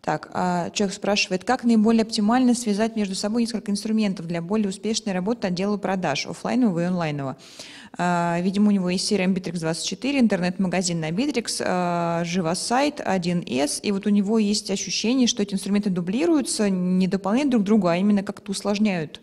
так, а человек спрашивает, как наиболее оптимально связать между собой несколько инструментов для более успешной работы отдела продаж, офлайнового и онлайнового? А, видимо, у него есть серия Bittrex 24, интернет-магазин на Bittrex, а, живосайт 1С, и вот у него есть ощущение, что эти инструменты дублируются, не дополняют друг друга, а именно как-то усложняют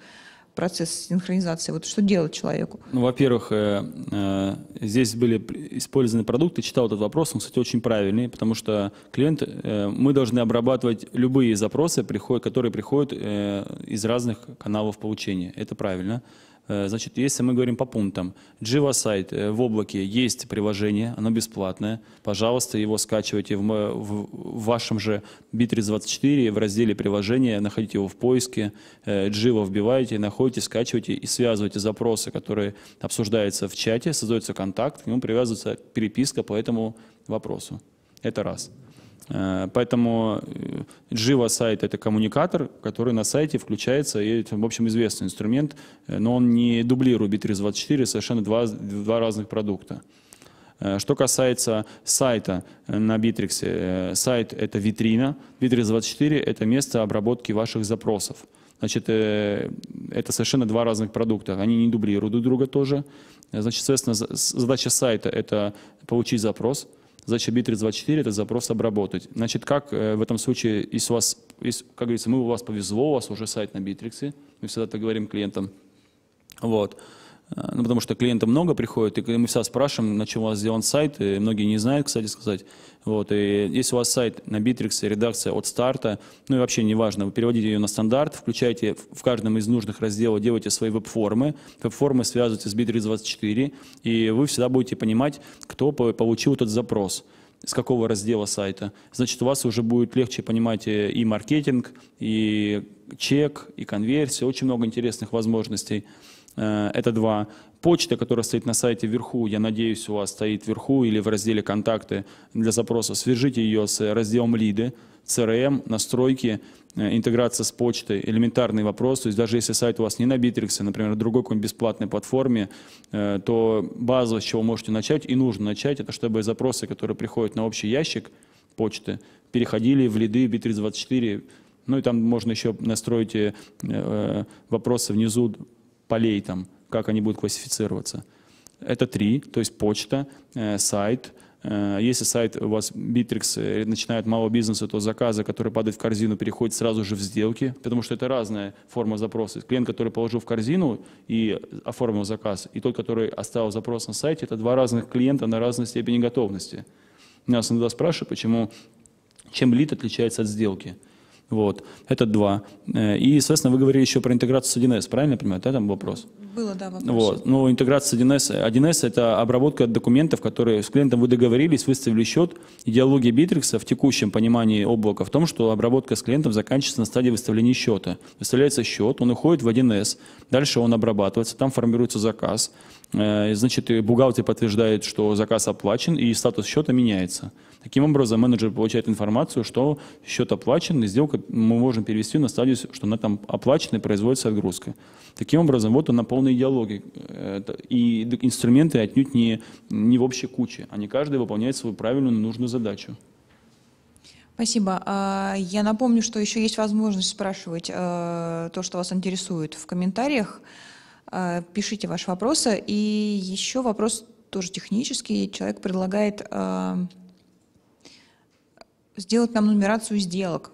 процесс синхронизации? Вот что делать человеку? Ну, во-первых, э, э, здесь были использованы продукты. Читал этот вопрос, он, кстати, очень правильный, потому что клиент, э, мы должны обрабатывать любые запросы, которые приходят из разных каналов получения. Это правильно. Э, значит, если мы говорим по пунктам, Jiva сайт э, в облаке есть приложение, оно бесплатное. Пожалуйста, его скачивайте в, в, в вашем же Bitrix 24 в разделе приложения, находите его в поиске, э, Jiva вбиваете, находите, скачивайте и связывайте запросы, которые обсуждаются в чате, создается контакт, к нему привязывается переписка по этому вопросу. Это раз. Э, поэтому э, Jiva сайт – это коммуникатор, который на сайте включается, и это, в общем, известный инструмент, э, но он не дублирует Bitrix24, совершенно два, два разных продукта. Что касается сайта на Bittrex, сайт – это витрина, Bittrex24 – это место обработки ваших запросов. Значит, это совершенно два разных продукта, они не дублируют друг друга тоже. Значит, соответственно, задача сайта – это получить запрос – задача BIT-324 – это запрос обработать. Значит, как э, в этом случае, из вас, если, как говорится, мы у вас повезло, у вас уже сайт на Битриксе, мы всегда это говорим клиентам, вот, Э, ну, потому что клиентов много приходит, и мы всегда спрашиваем, на чем у вас сделан сайт, и многие не знают, кстати сказать. Вот, и если у вас сайт на Bittrex, редакция от старта, ну и вообще неважно, вы переводите ее на стандарт, включаете в каждом из нужных разделов, делаете свои веб-формы, веб-формы связываются с Bittrex 24, и вы всегда будете понимать, кто получил этот запрос с какого раздела сайта. Значит, у вас уже будет легче понимать э, и маркетинг, и чек, и конверсия, очень много интересных возможностей. Э, это два. Почта, которая стоит на сайте вверху, я надеюсь, у вас стоит вверху или в разделе «Контакты» для запроса. Свяжите ее с разделом «Лиды», CRM, настройки, э, интеграция с почтой, элементарный вопрос. То есть даже если сайт у вас не на Битриксе, например, на другой какой-нибудь бесплатной платформе, э, то базово, с чего можете начать и нужно начать, это чтобы запросы, которые приходят на общий ящик почты, переходили в лиды Битрикс 24. Ну и там можно еще настроить вопросы внизу полей там, как они будут классифицироваться. Это три, то есть почта, э, сайт. Э, если сайт у вас Bittrex э, начинает мало бизнеса, то заказы, которые падают в корзину, переходят сразу же в сделки, потому что это разная форма запроса. Клиент, который положил в корзину и оформил заказ, и тот, который оставил запрос на сайте, это два разных клиента на разной степени готовности. Нас иногда спрашивают, почему, чем лид отличается от сделки – вот. Это два. Э, и, соответственно, вы говорили еще про интеграцию с 1С, правильно я понимаю? Да, там вопрос? Mm было, да, вопрос. Вот. Ну, интеграция с 1С. 1С — это обработка документов, которые с клиентом вы договорились, выставили счет. Идеология Битрикса в текущем понимании облака в том, что обработка с клиентом заканчивается на стадии выставления счета. Выставляется счет, он уходит в 1С, дальше он обрабатывается, там формируется заказ. Э, значит, бухгалтер подтверждает, что заказ оплачен, и статус счета меняется. Таким образом, менеджер получает информацию, что счет оплачен, и сделка мы можем перевести на стадию, что она там оплачена и производится отгрузка. Таким образом, вот он наполнен формированные диалоги, и инструменты отнюдь не, не в общей куче, они каждый выполняет свою правильную нужную задачу. Спасибо. А, я напомню, что еще есть возможность спрашивать э, то, что вас интересует в комментариях. Э, пишите ваши вопросы. И еще вопрос тоже технический. Человек предлагает э, сделать нам нумерацию сделок.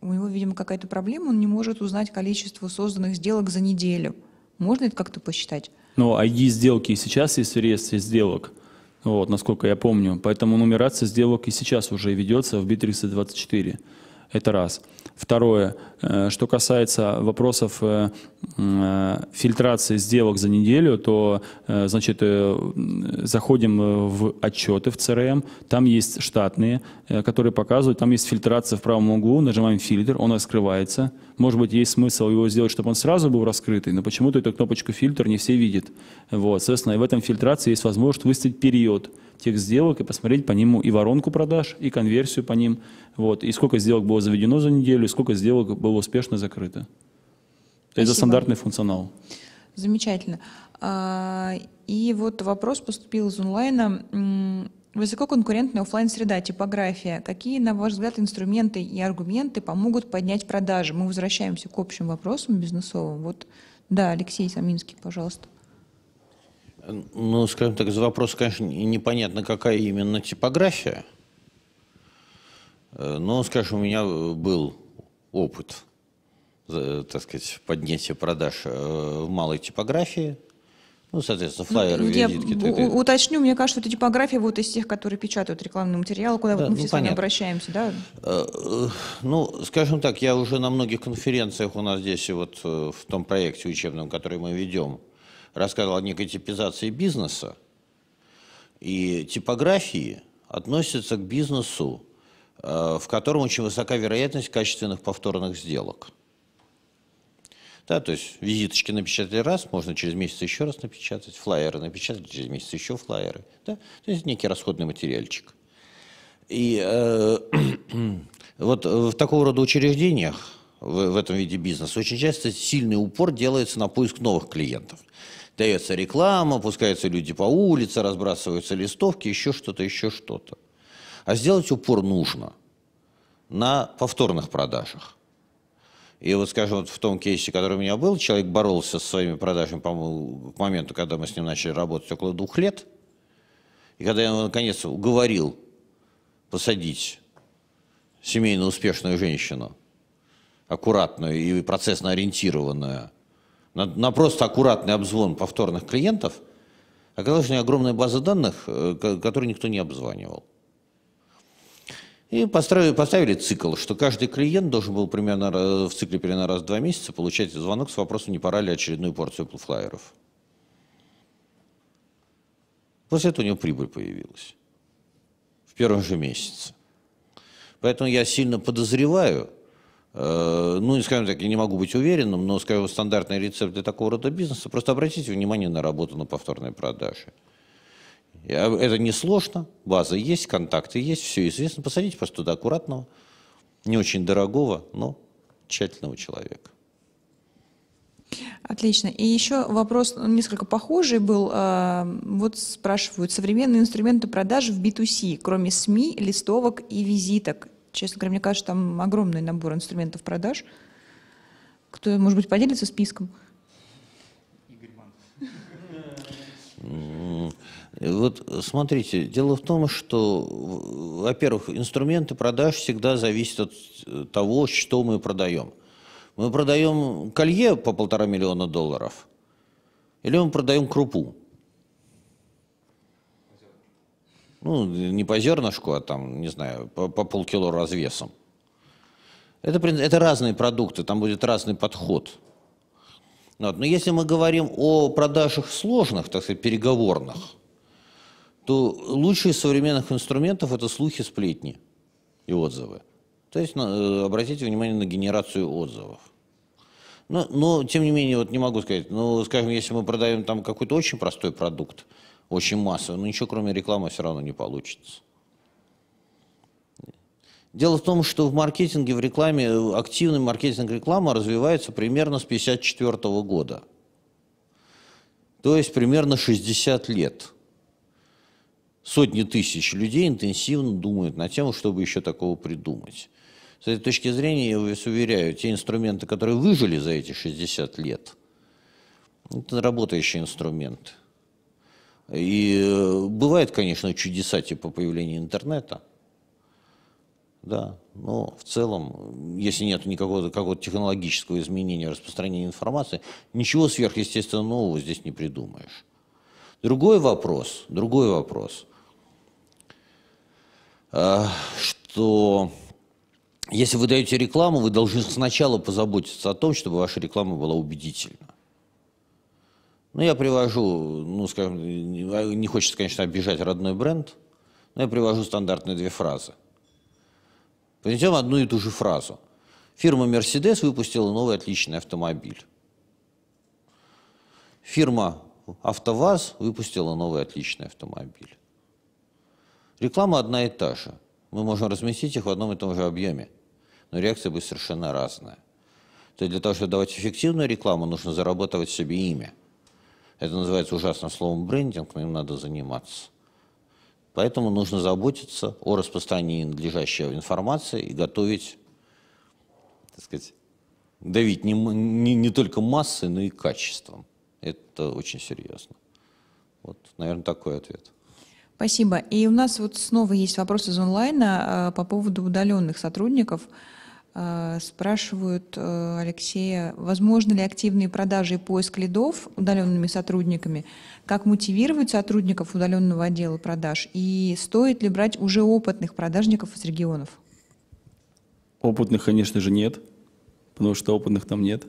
У него, видимо, какая-то проблема, он не может узнать количество созданных сделок за неделю. Можно это как-то посчитать? Ну, ID а сделки и сейчас есть в реестре сделок, вот, насколько я помню. Поэтому нумерация сделок и сейчас уже ведется в b 24 Это раз. Второе, э, что касается вопросов э, э, фильтрации сделок за неделю, то, значит, заходим в отчеты в CRM, там есть штатные, которые показывают, там есть фильтрация в правом углу, нажимаем фильтр, он раскрывается, может быть, есть смысл его сделать, чтобы он сразу был раскрытый, но почему-то эту кнопочку «фильтр» не все видят. Вот, соответственно, и в этом фильтрации есть возможность выставить период тех сделок и посмотреть по нему и воронку продаж, и конверсию по ним, вот, и сколько сделок было заведено за неделю, и сколько сделок было успешно закрыто. Спасибо. Это стандартный функционал. Замечательно. А, и вот вопрос поступил из онлайна. Высококонкурентная офлайн среда типография. Какие, на ваш взгляд, инструменты и аргументы помогут поднять продажи? Мы возвращаемся к общим вопросам бизнесовым. Вот, да, Алексей Саминский, пожалуйста. Ну, скажем так, за вопрос, конечно, непонятно, какая именно типография. Э, но, скажем, у меня э, был опыт, э, так сказать, поднятия продаж в малой типографии – ну, соответственно, флайеры, ну, визитки. Я так, уточню, мне кажется, это типография вот из тех, которые печатают рекламные материалы, куда да, мы ну, все понятно. с вами обращаемся, да? Э, э, ну, скажем так, я уже на многих конференциях у нас здесь, и вот э, в том проекте учебном, который мы ведем, рассказывал о некой типизации бизнеса. И типографии относятся к бизнесу, в котором очень высока вероятность качественных повторных сделок. Да, то есть визиточки напечатали раз, можно через месяц еще раз напечатать, флайеры напечатали, через месяц еще флайеры. Да? То есть некий расходный материальчик. И э, вот в такого рода учреждениях, в, в этом виде бизнеса, очень часто сильный упор делается на поиск новых клиентов. Дается реклама, пускаются люди по улице, разбрасываются листовки, еще что-то, еще что-то. А сделать упор нужно на повторных продажах. И вот, скажем, вот в том кейсе, который у меня был, человек боролся со своими продажами, по-моему, к моменту, когда мы с ним начали работать, около двух лет. И когда я его, наконец, уговорил посадить семейно успешную женщину, аккуратную и процессно ориентированную, на, на просто аккуратный обзвон повторных клиентов, оказалось, у меня огромная база данных, э, которую никто не обзванивал. И поставили, поставили цикл, что каждый клиент должен был примерно в цикле примерно раз в два месяца получать звонок с вопросом, не пора ли очередную порцию Apple флайеров. После этого у него прибыль появилась. В первом же месяце. Поэтому я сильно подозреваю, э, ну, не скажем так, я не могу быть уверенным, но, скажем, стандартный рецепт для такого рода бизнеса, просто обратите внимание на работу на повторные продажи. А, это не сложно, база есть, контакты есть, все известно. Посадите просто туда аккуратного, не очень дорогого, но тщательного человека. Отлично. И еще вопрос несколько похожий был. А, вот спрашивают, современные инструменты продаж в B2C, кроме СМИ, листовок и визиток. Честно говоря, мне кажется, там огромный набор инструментов продаж. Кто, может быть, поделится списком? Вот смотрите, дело в том, что, во-первых, инструменты продаж всегда зависят от э, того, что мы продаем. Мы продаем колье по полтора миллиона долларов, или мы продаем крупу. Ну, не по зернышку, а там, не знаю, по, по полкило развесом. Это, это разные продукты, там будет разный подход. Вот. Но если мы говорим о продажах сложных, так сказать, переговорных, то лучшие современных инструментов – это слухи, сплетни и отзывы. То есть на, э, обратите внимание на генерацию отзывов. Но, но, тем не менее, вот не могу сказать, ну, скажем, если мы продаем там какой-то очень простой продукт, очень массовый, ну, ничего кроме рекламы все равно не получится. Дело в том, что в маркетинге, в рекламе, активный маркетинг реклама развивается примерно с 1954 года. То есть примерно 60 лет сотни тысяч людей интенсивно думают на тему, чтобы еще такого придумать. С этой точки зрения, я вас уверяю, те инструменты, которые выжили за эти 60 лет, это работающие инструменты. И э, бывают, конечно, чудеса типа появления интернета, да, но в целом, если нет никакого какого-то технологического изменения распространения информации, ничего сверхъестественного нового здесь не придумаешь. Другой вопрос, другой вопрос – а, что если вы даете рекламу, вы должны сначала позаботиться о том, чтобы ваша реклама была убедительна. Ну, я привожу, ну, скажем, не хочется, конечно, обижать родной бренд, но я привожу стандартные две фразы. Принесем одну и ту же фразу. Фирма Mercedes выпустила новый отличный автомобиль. Фирма АвтоВАЗ выпустила новый отличный автомобиль. Реклама одна и та же. Мы можем разместить их в одном и том же объеме, но реакция будет совершенно разная. То есть для того, чтобы давать эффективную рекламу, нужно заработать себе имя. Это называется ужасным словом брендинг, но им надо заниматься. Поэтому нужно заботиться о распространении надлежащей информации и готовить, так сказать, давить не, не, не только массой, но и качеством. Это очень серьезно. Вот, наверное, такой ответ. Спасибо. И у нас вот снова есть вопрос из онлайна э, по поводу удаленных сотрудников. Э, спрашивают э, Алексея, возможно ли активные продажи и поиск лидов удаленными сотрудниками? Как мотивировать сотрудников удаленного отдела продаж? И стоит ли брать уже опытных продажников из регионов? Опытных, конечно же, нет, потому что опытных там нет.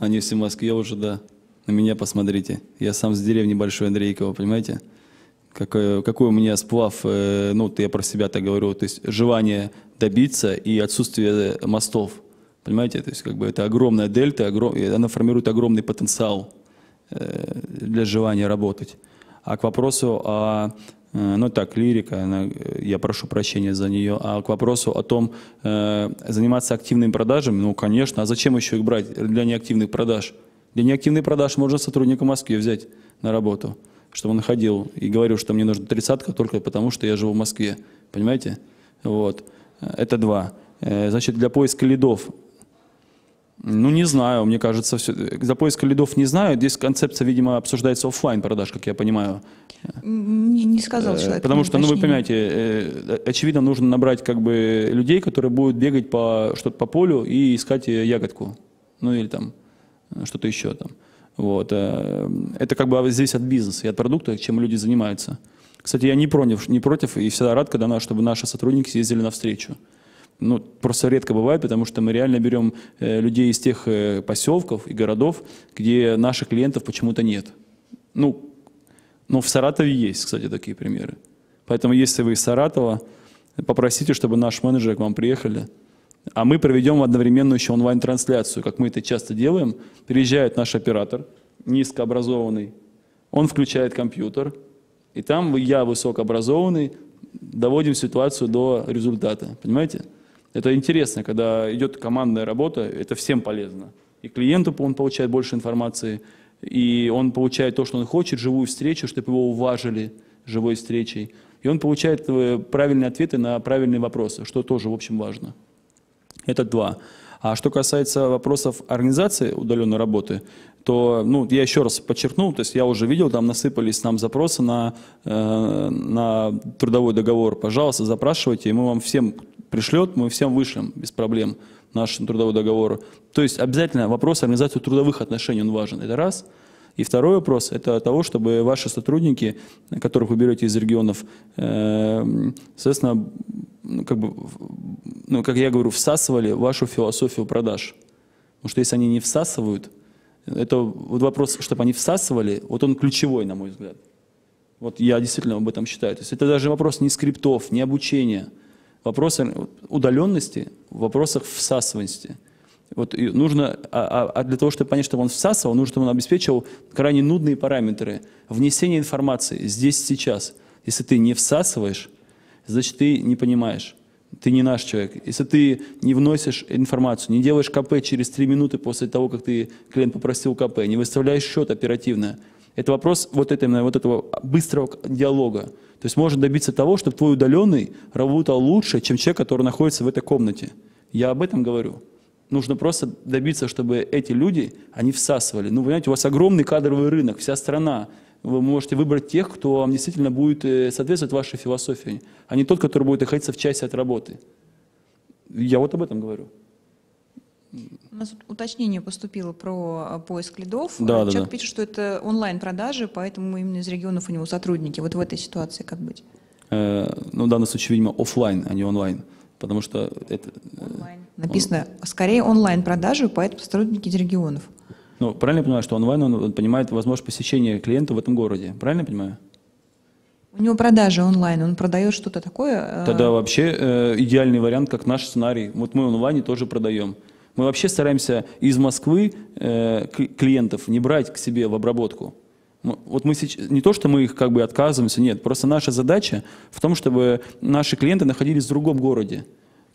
Они все в Москве уже, да. На меня посмотрите. Я сам с деревни Большой Андрейкова, понимаете? какой, какой у меня сплав, э, ну, я про себя так говорю, то есть желание добиться и отсутствие мостов. Понимаете, то есть как бы это огромная дельта, огром... она формирует огромный потенциал э, для желания работать. А к вопросу о, э, ну так, лирика, она, я прошу прощения за нее, а к вопросу о том, заниматься активными продажами, ну конечно, а зачем еще их брать для неактивных продаж? Для неактивных продаж можно сотрудника Москвы взять на работу чтобы он ходил и говорил, что мне нужна тридцатка только потому, что я живу в Москве. Понимаете? Вот. Это два. Э, значит, для поиска лидов ну, не знаю, мне кажется, все... за поиск лидов не знаю. Здесь концепция, видимо, обсуждается офлайн продаж, как я понимаю. Не, не сказал э, человек. Потому ну, что, ну, вы понимаете, э, очевидно, нужно набрать как бы людей, которые будут бегать по, что-то по полю и искать ягодку. Ну, или там что-то еще там. Вот. Э, это как бы зависит от бизнеса и от продукта, чем люди занимаются. Кстати, я не против, не против и всегда рад, когда, чтобы наши сотрудники ездили навстречу ну, просто редко бывает, потому что мы реально берем э, людей из тех э, поселков и городов, где наших клиентов почему-то нет. Ну, ну, в Саратове есть, кстати, такие примеры. Поэтому, если вы из Саратова, попросите, чтобы наш менеджер к вам приехали а мы проведем одновременно еще онлайн-трансляцию, как мы это часто делаем. Приезжает наш оператор, низкообразованный, он включает компьютер, и там я, высокообразованный, доводим ситуацию до результата. Понимаете? Это интересно, когда идет командная работа, это всем полезно. И клиенту он получает больше информации, и он получает то, что он хочет, живую встречу, чтобы его уважили живой встречей. И он получает э, правильные ответы на правильные вопросы, что тоже, в общем, важно. Это два. А что касается вопросов организации удаленной работы, то, ну, я еще раз подчеркнул, то есть я уже видел, там насыпались нам запросы на, э, на трудовой договор. Пожалуйста, запрашивайте, и мы вам всем пришлет, мы всем вышлем без проблем наш трудовой договор. То есть обязательно вопрос организации трудовых отношений, он важен. Это раз. И второй вопрос – это того, чтобы ваши сотрудники, которых вы берете из регионов, э, соответственно, ну, как бы, ну, как я говорю, всасывали вашу философию продаж. Потому что если они не всасывают, это вот вопрос, чтобы они всасывали, вот он ключевой, на мой взгляд. Вот я действительно об этом считаю. То есть это даже вопрос не скриптов, не обучения. Вопрос удаленности в вопросах всасыванности. Вот нужно, а, а, а для того, чтобы понять, чтобы он всасывал, нужно, чтобы он обеспечивал крайне нудные параметры. Внесение информации здесь, сейчас. Если ты не всасываешь, значит, ты не понимаешь. Ты не наш человек. Если ты не вносишь информацию, не делаешь КП через 3 минуты после того, как ты клиент попросил КП, не выставляешь счет оперативно, это вопрос вот, этого, вот этого быстрого диалога. То есть можно добиться того, чтобы твой удаленный работал лучше, чем человек, который находится в этой комнате. Я об этом говорю. Нужно просто добиться, чтобы эти люди, они всасывали. Ну, понимаете, у вас огромный кадровый рынок, вся страна вы можете выбрать тех, кто вам действительно будет э, соответствовать вашей философии, а не тот, который будет находиться в часе от работы. Я вот об этом говорю. У нас уточнение поступило про а, поиск лидов. Да, Человек да, да. пишет, что это онлайн-продажи, поэтому именно из регионов у него сотрудники. Вот в этой ситуации как быть? Э, ну, в данном случае, видимо, офлайн, а не онлайн. Потому что это... Э, онлайн. Написано, он... скорее онлайн-продажи, поэтому сотрудники из регионов. Ну, правильно я понимаю, что онлайн он понимает возможность посещения клиента в этом городе? Правильно я понимаю? У него продажи онлайн, он продает что-то такое. Э, Тогда вообще э, идеальный вариант, как наш сценарий. Вот мы онлайн тоже продаем. Мы вообще стараемся из Москвы э, клиентов не брать к себе в обработку. Ну, вот мы сейчас, не то, что мы их как бы отказываемся, нет, просто наша задача в том, чтобы наши клиенты находились в другом городе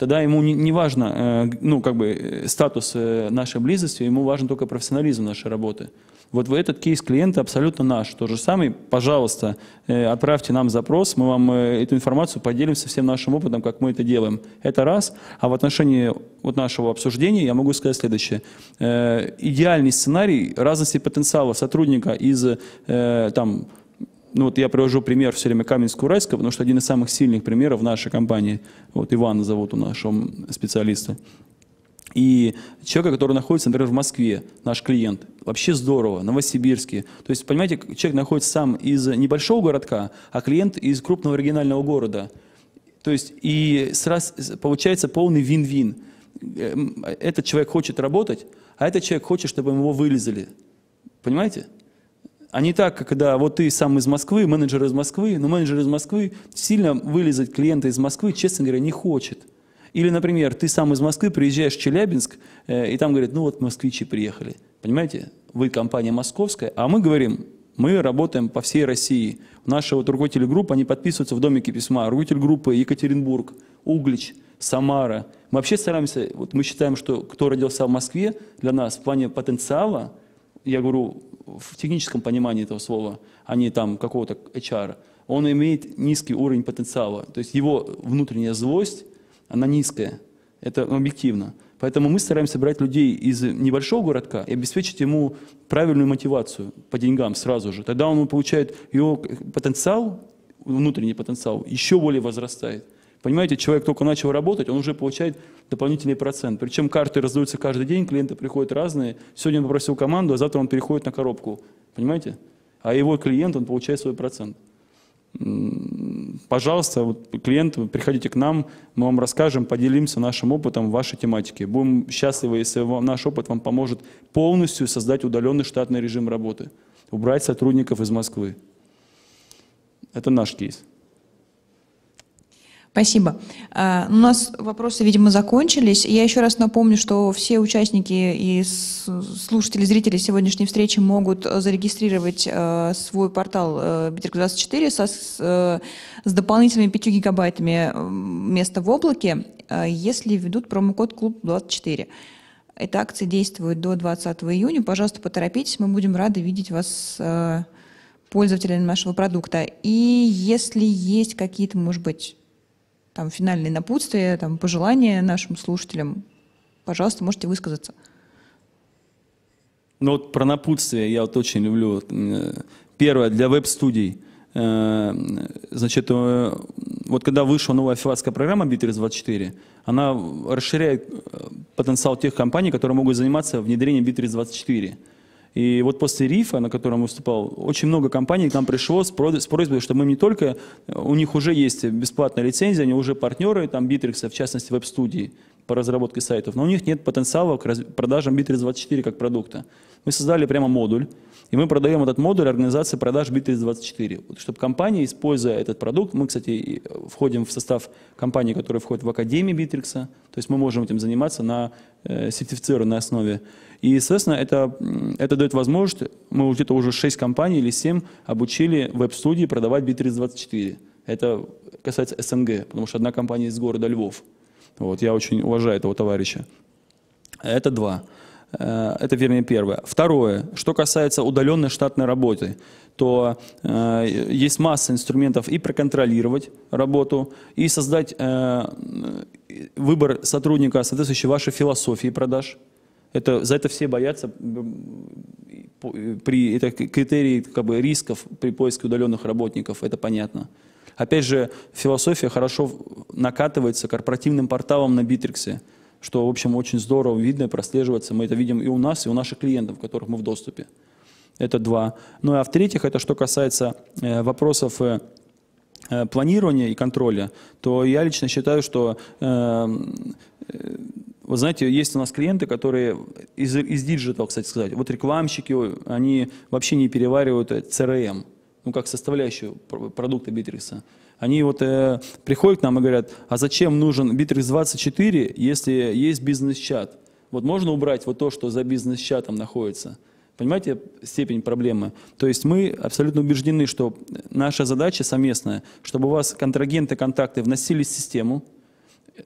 тогда ему не, не важно, э, ну, как бы, э, статус э, нашей близости, ему важен только профессионализм нашей работы. Вот в этот кейс клиента абсолютно наш. То же самое, пожалуйста, э, отправьте нам запрос, мы вам э, эту информацию поделимся со всем нашим опытом, как мы это делаем. Это раз. А в отношении вот нашего обсуждения я могу сказать следующее. Э, идеальный сценарий разности потенциала сотрудника из, э, там, ну вот я привожу пример все время Каменского-Уральского, потому что один из самых сильных примеров в нашей компании, вот Иван зовут у нашего специалиста, и человек, который находится, например, в Москве, наш клиент, вообще здорово, Новосибирске. То есть, понимаете, человек находится сам из небольшого городка, а клиент из крупного оригинального города. То есть, и сразу получается полный вин-вин. Эм, этот человек хочет работать, а этот человек хочет, чтобы его вылезали. Понимаете? А не так, когда вот ты сам из Москвы, менеджер из Москвы, но менеджер из Москвы сильно вылезать клиента из Москвы, честно говоря, не хочет. Или, например, ты сам из Москвы приезжаешь в Челябинск, э, и там говорят, ну вот москвичи приехали. Понимаете? Вы компания московская, а мы говорим, мы работаем по всей России. Наши вот руководители группы они подписываются в домике письма. Руководитель группы Екатеринбург, Углич, Самара. Мы вообще стараемся, вот мы считаем, что кто родился в Москве, для нас в плане потенциала – я говорю в техническом понимании этого слова, а не там какого-то HR, он имеет низкий уровень потенциала. То есть его внутренняя злость, она низкая. Это объективно. Поэтому мы стараемся брать людей из небольшого городка и обеспечить ему правильную мотивацию по деньгам сразу же. Тогда он получает его потенциал, внутренний потенциал, еще более возрастает. Понимаете, человек только начал работать, он уже получает дополнительный процент. Причем карты раздаются каждый день, клиенты приходят разные. Сегодня он попросил команду, а завтра он переходит на коробку. Понимаете? А его клиент, он получает свой процент. Пожалуйста, вот, клиент, приходите к нам, мы вам расскажем, поделимся нашим опытом в вашей тематике. Будем счастливы, если вам, наш опыт вам поможет полностью создать удаленный штатный режим работы, убрать сотрудников из Москвы. Это наш кейс. Спасибо. А, у нас вопросы, видимо, закончились. Я еще раз напомню, что все участники и слушатели, зрители сегодняшней встречи могут зарегистрировать а, свой портал Битерк24 э, с, э, с дополнительными 5 гигабайтами места в облаке, а, если введут промокод «Клуб24». Эта акция действует до 20 июня. Пожалуйста, поторопитесь, мы будем рады видеть вас э, пользователями нашего продукта. И если есть какие-то, может быть, там, финальные напутствия, там, пожелания нашим слушателям, пожалуйста, можете высказаться. Ну вот про напутствие я вот очень люблю. Э, первое, для веб-студий. Э, значит, э, вот когда вышла новая филатская программа b 24, она расширяет потенциал тех компаний, которые могут заниматься внедрением b 24. И вот после рифа, на котором выступал, очень много компаний к нам пришло с, просьбой, что мы не только, у них уже есть бесплатная лицензия, они уже партнеры там Bittrex, в частности веб-студии по разработке сайтов, но у них нет потенциала к продажам Bittrex 24 как продукта. Мы создали прямо модуль, и мы продаем этот модуль организации продаж Bittrex 24, вот, чтобы компания, используя этот продукт, мы, кстати, э, входим в состав компании, которая входит в Академию Bittrex, то есть мы можем этим заниматься на э, сертифицированной основе, и, соответственно, это, это дает возможность, мы где-то уже 6 компаний или 7 обучили веб-студии продавать B324. Это касается СНГ, потому что одна компания из города Львов. Вот, я очень уважаю этого товарища. Это два. Э, это, вернее, первое. Второе, что касается удаленной штатной работы, то э, есть масса инструментов и проконтролировать работу, и создать э, выбор сотрудника, соответствующий вашей философии продаж – это, за это все боятся. Э, при, это критерии как бы, рисков при поиске удаленных работников, это понятно. Опять же, философия хорошо накатывается корпоративным порталом на Битриксе, что, в общем, очень здорово видно и прослеживается. Мы это видим и у нас, и у наших клиентов, которых мы в доступе. Это два. Ну а в-третьих, это что касается э, вопросов э, планирования и контроля, то я лично считаю, что эм, вы знаете, есть у нас клиенты, которые из, из диджитал, кстати сказать, вот рекламщики, они вообще не переваривают CRM, э, ну как составляющую продукта Битрикса. Они вот э, приходят к нам и говорят, а зачем нужен Битрикс 24, если есть бизнес-чат? Вот можно убрать вот то, что за бизнес-чатом находится? Понимаете степень проблемы? То есть мы абсолютно убеждены, что наша задача совместная, чтобы у вас контрагенты, контакты вносились в систему,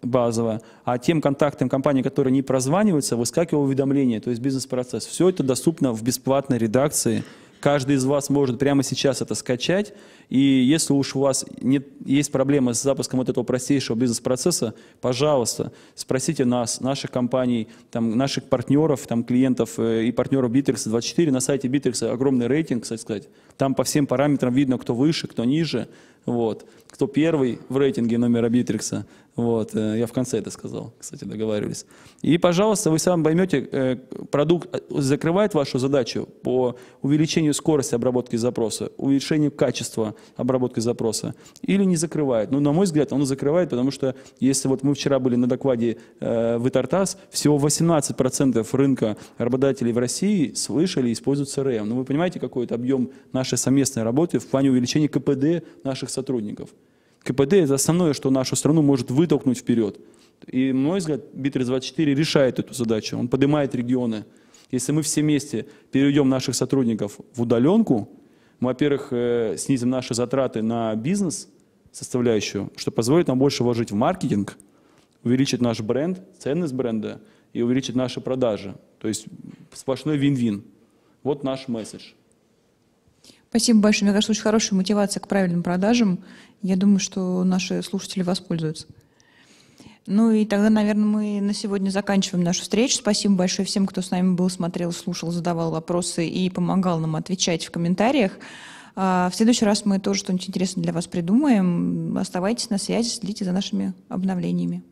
базово, а тем контактам компании, которые не прозваниваются, выскакивает уведомление, то есть бизнес-процесс. Все это доступно в бесплатной редакции. Каждый из вас может прямо сейчас это скачать, и если уж у вас нет, есть проблемы с запуском вот этого простейшего бизнес-процесса, пожалуйста, спросите нас, наших компаний, там, наших партнеров, там, клиентов э, и партнеров Bittrex 24. На сайте Bittrex огромный рейтинг, кстати сказать. Там по всем параметрам видно, кто выше, кто ниже, вот, кто первый в рейтинге номера Bittrex. Вот, э, я в конце это сказал, кстати, договаривались. И, пожалуйста, вы сам поймете, э, продукт э, закрывает вашу задачу по увеличению скорости обработки запроса, увеличению качества обработки запроса, или не закрывает. Ну, на мой взгляд, он закрывает, потому что если вот мы вчера были на докладе в Итартас, всего 18% рынка работодателей в России слышали и используют CRM. Ну, вы понимаете, какой это объем нашей совместной работы в плане увеличения КПД наших сотрудников. КПД – это основное, что нашу страну может вытолкнуть вперед. И, на мой взгляд, Битр-24 решает эту задачу. Он поднимает регионы. Если мы все вместе переведем наших сотрудников в удаленку, мы, во-первых, э, снизим наши затраты на бизнес составляющую, что позволит нам больше вложить в маркетинг, увеличить наш бренд, ценность бренда и увеличить наши продажи. То есть сплошной вин-вин. Вот наш месседж. Спасибо большое. Мне кажется, очень хорошая мотивация к правильным продажам. Я думаю, что наши слушатели воспользуются. Ну и тогда, наверное, мы на сегодня заканчиваем нашу встречу. Спасибо большое всем, кто с нами был, смотрел, слушал, задавал вопросы и помогал нам отвечать в комментариях. А, в следующий раз мы тоже что-нибудь интересное для вас придумаем. Оставайтесь на связи, следите за нашими обновлениями.